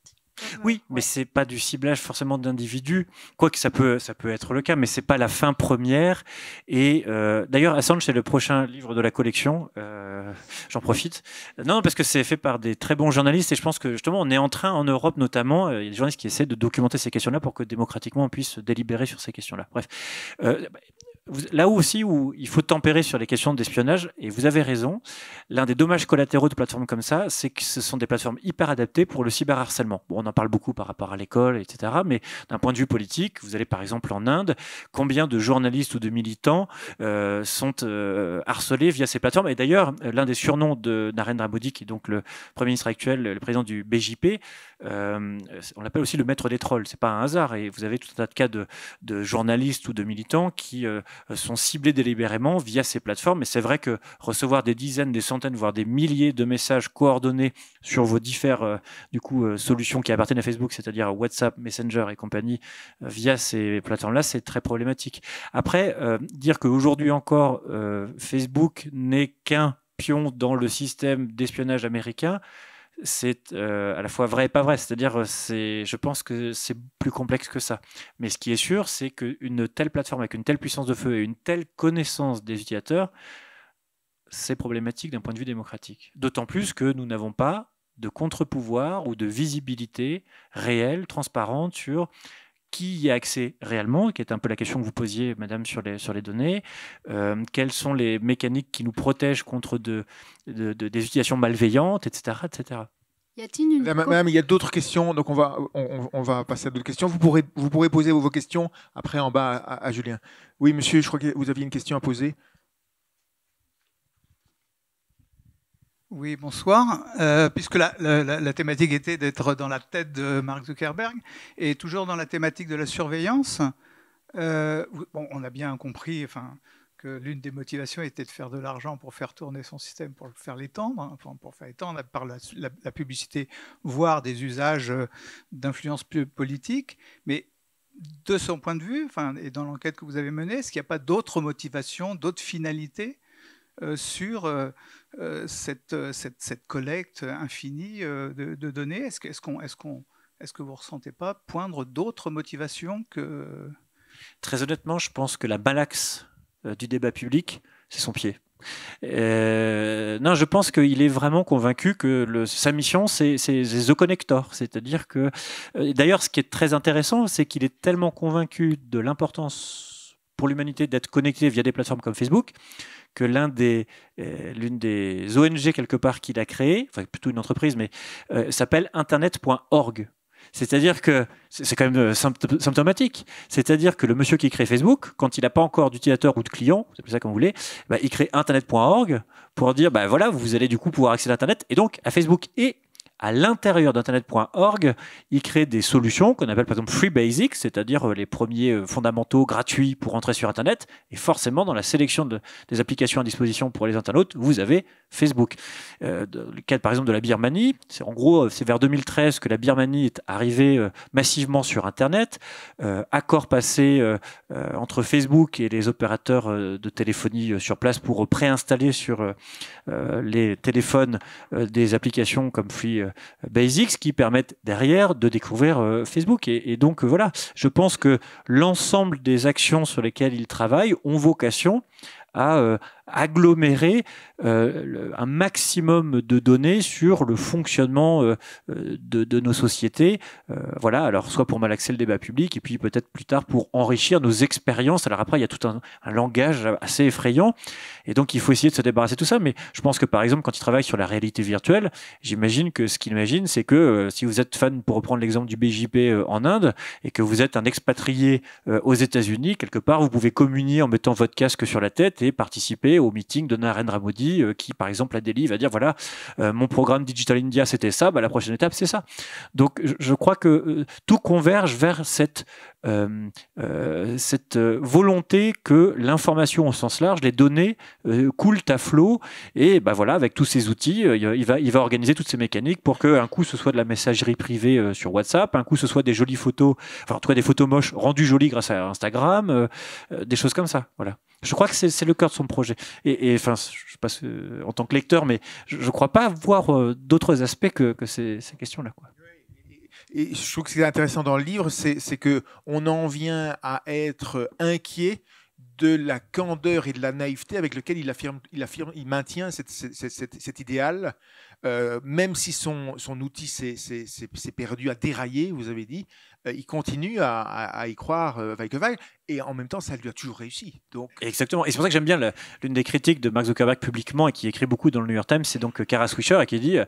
Oui, mais c'est pas du ciblage forcément d'individus, quoique ça peut, ça peut être le cas, mais c'est pas la fin première. Et euh, d'ailleurs, Assange, c'est le prochain livre de la collection. Euh, j'en profite. Non, parce que c'est fait par des très bons journalistes et je pense que justement, on est en train, en Europe notamment, euh, il y a des journalistes qui essaient de documenter ces questions-là pour que démocratiquement on puisse délibérer sur ces questions-là. Bref là aussi où il faut tempérer sur les questions d'espionnage, et vous avez raison, l'un des dommages collatéraux de plateformes comme ça, c'est que ce sont des plateformes hyper adaptées pour le cyberharcèlement. Bon, on en parle beaucoup par rapport à l'école, etc. Mais d'un point de vue politique, vous allez par exemple en Inde, combien de journalistes ou de militants euh, sont euh, harcelés via ces plateformes Et d'ailleurs, l'un des surnoms de Narendra Modi, qui est donc le Premier ministre actuel, le président du BJP, euh, on l'appelle aussi le maître des trolls. C'est pas un hasard. Et vous avez tout un tas de cas de journalistes ou de militants qui euh, sont ciblés délibérément via ces plateformes. Et c'est vrai que recevoir des dizaines, des centaines, voire des milliers de messages coordonnés sur vos différentes euh, du coup, euh, solutions qui appartiennent à Facebook, c'est-à-dire WhatsApp, Messenger et compagnie, via ces plateformes-là, c'est très problématique. Après, dire qu'aujourd'hui encore, Facebook n'est qu'un pion dans le système d'espionnage américain, c'est euh, à la fois vrai et pas vrai. C'est-à-dire, euh, c'est, je pense que c'est plus complexe que ça. Mais ce qui est sûr, c'est qu'une telle plateforme avec une telle puissance de feu et une telle connaissance des utilisateurs, c'est problématique d'un point de vue démocratique. D'autant plus que nous n'avons pas de contre-pouvoir ou de visibilité réelle, transparente sur qui y a accès réellement, qui est un peu la question que vous posiez, madame, sur les, sur les données. Euh, quelles sont les mécaniques qui nous protègent contre de, de, des utilisations malveillantes, etc. etc. il Madame, il y a d'autres questions, donc on va, on, va passer à d'autres questions. Vous pourrez, vous pourrez poser vos questions après en bas à Julien. Oui, monsieur, je crois que vous aviez une question à poser. Oui, bonsoir. Euh, puisque la, thématique était d'être dans la tête de Mark Zuckerberg, et toujours dans la thématique de la surveillance, euh, on a bien compris enfin, que l'une des motivations était de faire de l'argent pour faire tourner son système, pour faire l'étendre, hein, pour, faire étendre par la, la publicité, voire des usages euh, d'influence politique. Mais de son point de vue, enfin, et dans l'enquête que vous avez menée, est-ce qu'il n'y a pas d'autres motivations, d'autres finalités euh, sur euh, euh, cette, cette, collecte infinie de, données Est-ce est qu'on est qu'on, est que vous ne ressentez pas poindre d'autres motivations que... Très honnêtement, je pense que la balaxe du débat public, c'est son pied. non, je pense qu'il est vraiment convaincu que le, sa mission, c'est The Connector. C'est-à-dire que, d'ailleurs, ce qui est très intéressant, c'est qu'il est tellement convaincu de l'importance pour l'humanité d'être connecté via des plateformes comme Facebook que l'un des, euh, l'une des ONG quelque part qu'il a créé, enfin plutôt une entreprise, mais euh, s'appelle internet.org. C'est-à-dire que c'est quand même euh, symptomatique. C'est-à-dire que le monsieur qui crée Facebook, quand il n'a pas encore d'utilisateur ou de client, c'est ça comme vous voulez, bah, il crée internet.org pour dire bah voilà, vous allez du coup pouvoir accéder à internet et donc à Facebook et à l'intérieur d'internet.org, il crée des solutions qu'on appelle par exemple Free Basics, c'est-à-dire euh, les premiers euh, fondamentaux gratuits pour entrer sur Internet. Et forcément, dans la sélection des applications à disposition pour les internautes, vous avez Facebook. Euh, le cas, par exemple, de la Birmanie, c'est en gros, euh, c'est vers 2013 que la Birmanie est arrivée euh, massivement sur Internet. Euh, accord passé entre Facebook et les opérateurs de téléphonie sur place pour préinstaller sur les téléphones des applications comme Free Basics qui permettent derrière de découvrir Facebook. et donc, voilà, je pense que l'ensemble des actions sur lesquelles ils travaillent ont vocation à agglomérer euh, un maximum de données sur le fonctionnement euh, euh, de, nos sociétés. voilà, alors soit pour malaxer le débat public et puis peut-être plus tard pour enrichir nos expériences. Alors après, il y a tout un, un, langage assez effrayant et donc il faut essayer de se débarrasser de tout ça. Mais je pense que par exemple, quand il travaille sur la réalité virtuelle, j'imagine que ce qu'il imagine, c'est que si vous êtes fan, pour reprendre l'exemple du BJP en Inde, et que vous êtes un expatrié aux États-Unis, quelque part, vous pouvez communier en mettant votre casque sur la tête et participer au meeting de Narendra Modi, euh, qui, par exemple, à Delhi, va dire voilà, euh, mon programme Digital India, c'était ça, bah, la prochaine étape, c'est ça. Donc, je crois que euh, tout converge vers cette euh, euh, cette euh, volonté que l'information au sens large, les données, coulent à flot. Et ben voilà, avec tous ces outils, il, va, il va organiser toutes ces mécaniques pour qu'un coup ce soit de la messagerie privée sur WhatsApp, un coup ce soit des jolies photos, enfin en tout cas des photos moches rendues jolies grâce à Instagram, des choses comme ça. Voilà. Je crois que c'est le cœur de son projet. Et, enfin, je passe en tant que lecteur, mais je ne crois pas voir d'autres aspects que, ces, questions-là. Quoi et je trouve que c'est intéressant dans le livre, c'est que on en vient à être inquiet de la candeur et de la naïveté avec lequel il affirme, il affirme, il maintient cet idéal, euh, même si son, outil s'est perdu, à dérailler, vous avez dit, euh, il continue à, y croire euh, vague et en même temps, ça lui a toujours réussi. Donc... Exactement. Et c'est pour ça que j'aime bien l'une des critiques de Max Zuckerberg publiquement et qui écrit beaucoup dans le New York Times, c'est donc euh, Kara Swisher et qui dit euh,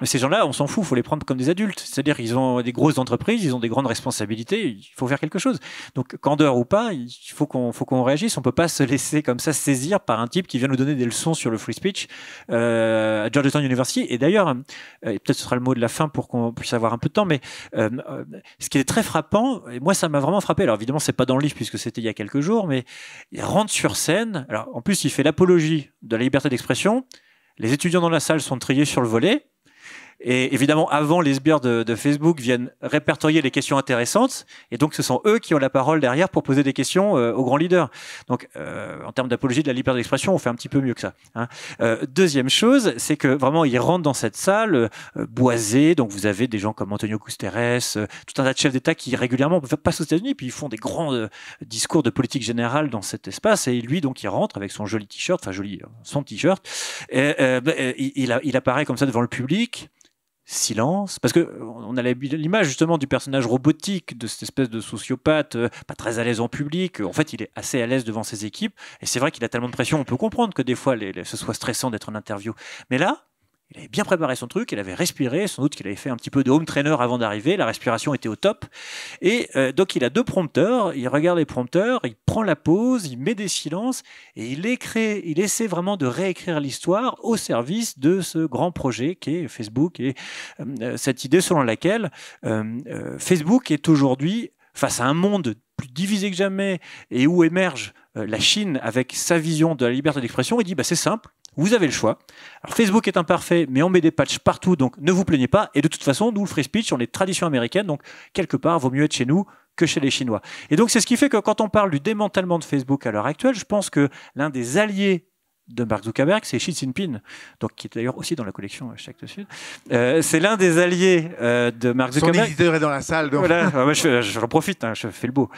Mais ces gens-là, on s'en fout, il faut les prendre comme des adultes. C'est-à-dire qu'ils ont des grosses entreprises, ils ont des grandes responsabilités, il faut faire quelque chose. Donc, candeur ou pas, il faut qu'on réagisse. On ne peut pas se laisser comme ça saisir par un type qui vient nous donner des leçons sur le free speech euh, à Georgetown University. Et d'ailleurs, euh, peut-être ce sera le mot de la fin pour qu'on puisse avoir un peu de temps, mais ce qui est très frappant, et moi ça m'a vraiment frappé, alors évidemment, c'est pas dans le livre puisque c'était il y a quelques jours, mais il rentre sur scène. en plus, il fait l'apologie de la liberté d'expression. Les étudiants dans la salle sont triés sur le volet. Et évidemment, avant, les sbires de, Facebook viennent répertorier les questions intéressantes. Et donc, ce sont eux qui ont la parole derrière pour poser des questions euh, aux grands leaders. Donc, euh, en termes d'apologie de la liberté d'expression, on fait un petit peu mieux que ça. Hein. Euh, deuxième chose, c'est que vraiment, ils rentrent dans cette salle euh, boisée. Donc, vous avez des gens comme Antonio Guterres, tout un tas de chefs d'État qui régulièrement passent aux États-Unis, puis ils font des grands discours de politique générale dans cet espace. Et lui, donc, il rentre avec son joli t-shirt, enfin joli, son t-shirt. Et, bah, il, il apparaît comme ça devant le public silence Parce que on a l'image justement du personnage robotique, de cette espèce de sociopathe euh, pas très à l'aise en public. Euh, en fait, il est assez à l'aise devant ses équipes. Et c'est vrai qu'il a tellement de pression, on peut comprendre que des fois ce soit stressant d'être en interview. Mais là, il avait bien préparé son truc, il avait respiré, sans doute qu'il avait fait un petit peu de home trainer avant d'arriver, la respiration était au top. Et euh, donc il a deux prompteurs, il regarde les prompteurs, il prend la pause, il met des silences et il écrit, il essaie vraiment de réécrire l'histoire au service de ce grand projet qui est Facebook et euh, euh, cette idée selon laquelle Facebook est aujourd'hui face à un monde plus divisé que jamais et où émerge la Chine avec sa vision de la liberté d'expression, il dit bah, c'est simple, vous avez le choix. Alors Facebook est imparfait, mais on met des patchs partout, donc ne vous plaignez pas. Et de toute façon, nous, le free speech, on est tradition américaine, donc quelque part, vaut mieux être chez nous que chez les Chinois. Et donc, c'est ce qui fait que quand on parle du démantèlement de Facebook à l'heure actuelle, je pense que l'un des alliés de Mark Zuckerberg, c'est Xi Jinping, donc qui est d'ailleurs aussi dans la collection Chaque euh, euh, de c'est l'un des alliés euh, de Mark Zuckerberg. Son éditeur est dans la salle, donc. Voilà, ah, moi je, profite, hein, je fais le beau.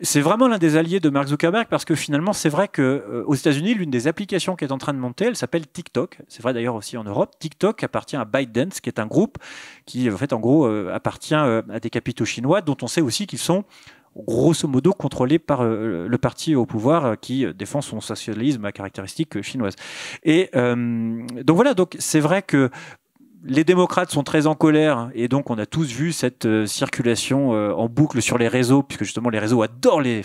C'est vraiment l'un des alliés de Mark Zuckerberg parce que finalement, c'est vrai qu'aux euh, États-Unis, l'une des applications qui est en train de monter, elle s'appelle TikTok. C'est vrai d'ailleurs aussi en Europe. TikTok appartient à ByteDance, qui est un groupe qui, en fait, en gros, euh, appartient euh, à des capitaux chinois, dont on sait aussi qu'ils sont grosso modo contrôlés par le parti au pouvoir qui défend son socialisme à caractéristiques chinoises. Et donc voilà, donc c'est vrai que les démocrates sont très en colère et donc on a tous vu cette euh, circulation euh, en boucle sur les réseaux, puisque justement les réseaux adorent les,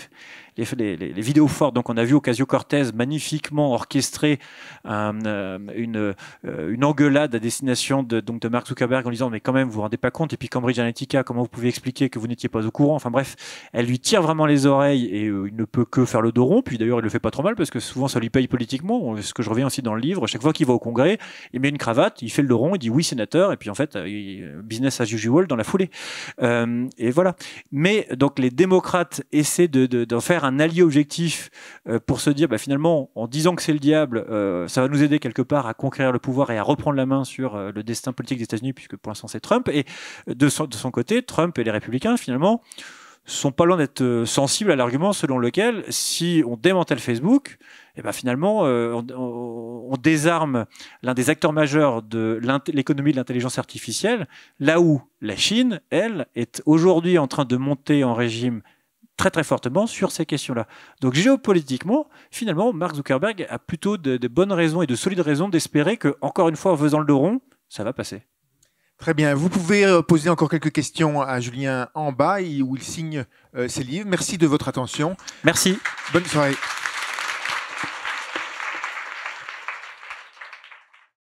les, vidéos fortes. Donc on a vu Ocasio Cortez magnifiquement orchestrer euh, euh, une, euh, une engueulade à destination de, donc de Mark Zuckerberg en disant mais quand même vous vous rendez pas compte et puis Cambridge Analytica comment vous pouvez expliquer que vous n'étiez pas au courant. Enfin bref, elle lui tire vraiment les oreilles et il ne peut que faire le dos rond. Puis d'ailleurs il le fait pas trop mal parce que souvent ça lui paye politiquement. Ce que je reviens aussi dans le livre, chaque fois qu'il va au Congrès, il met une cravate, il fait le dos rond, il dit oui sénateur et puis en fait business as usual dans la foulée. et voilà. Mais donc les démocrates essaient de d'en de, faire un allié objectif euh, pour se dire, bah, finalement, en disant que c'est le diable, euh, ça va nous aider quelque part à conquérir le pouvoir et à reprendre la main sur euh, le destin politique des États-Unis, puisque pour l'instant c'est Trump. Et de son, de son côté, Trump et les républicains, finalement, sont pas loin d'être sensibles à l'argument selon lequel si on démantèle Facebook, et eh ben finalement on, on, désarme l'un des acteurs majeurs de l'économie de l'intelligence artificielle, là où la Chine, elle, est aujourd'hui en train de monter en régime très très fortement sur ces questions-là. Donc géopolitiquement, finalement, Mark Zuckerberg a plutôt de, bonnes raisons et de solides raisons d'espérer que, encore une fois, en faisant le dos rond, ça va passer. Très bien. Vous pouvez euh, poser encore quelques questions à Julien en bas où il signe euh, ses livres. Merci de votre attention. Merci. Bonne soirée.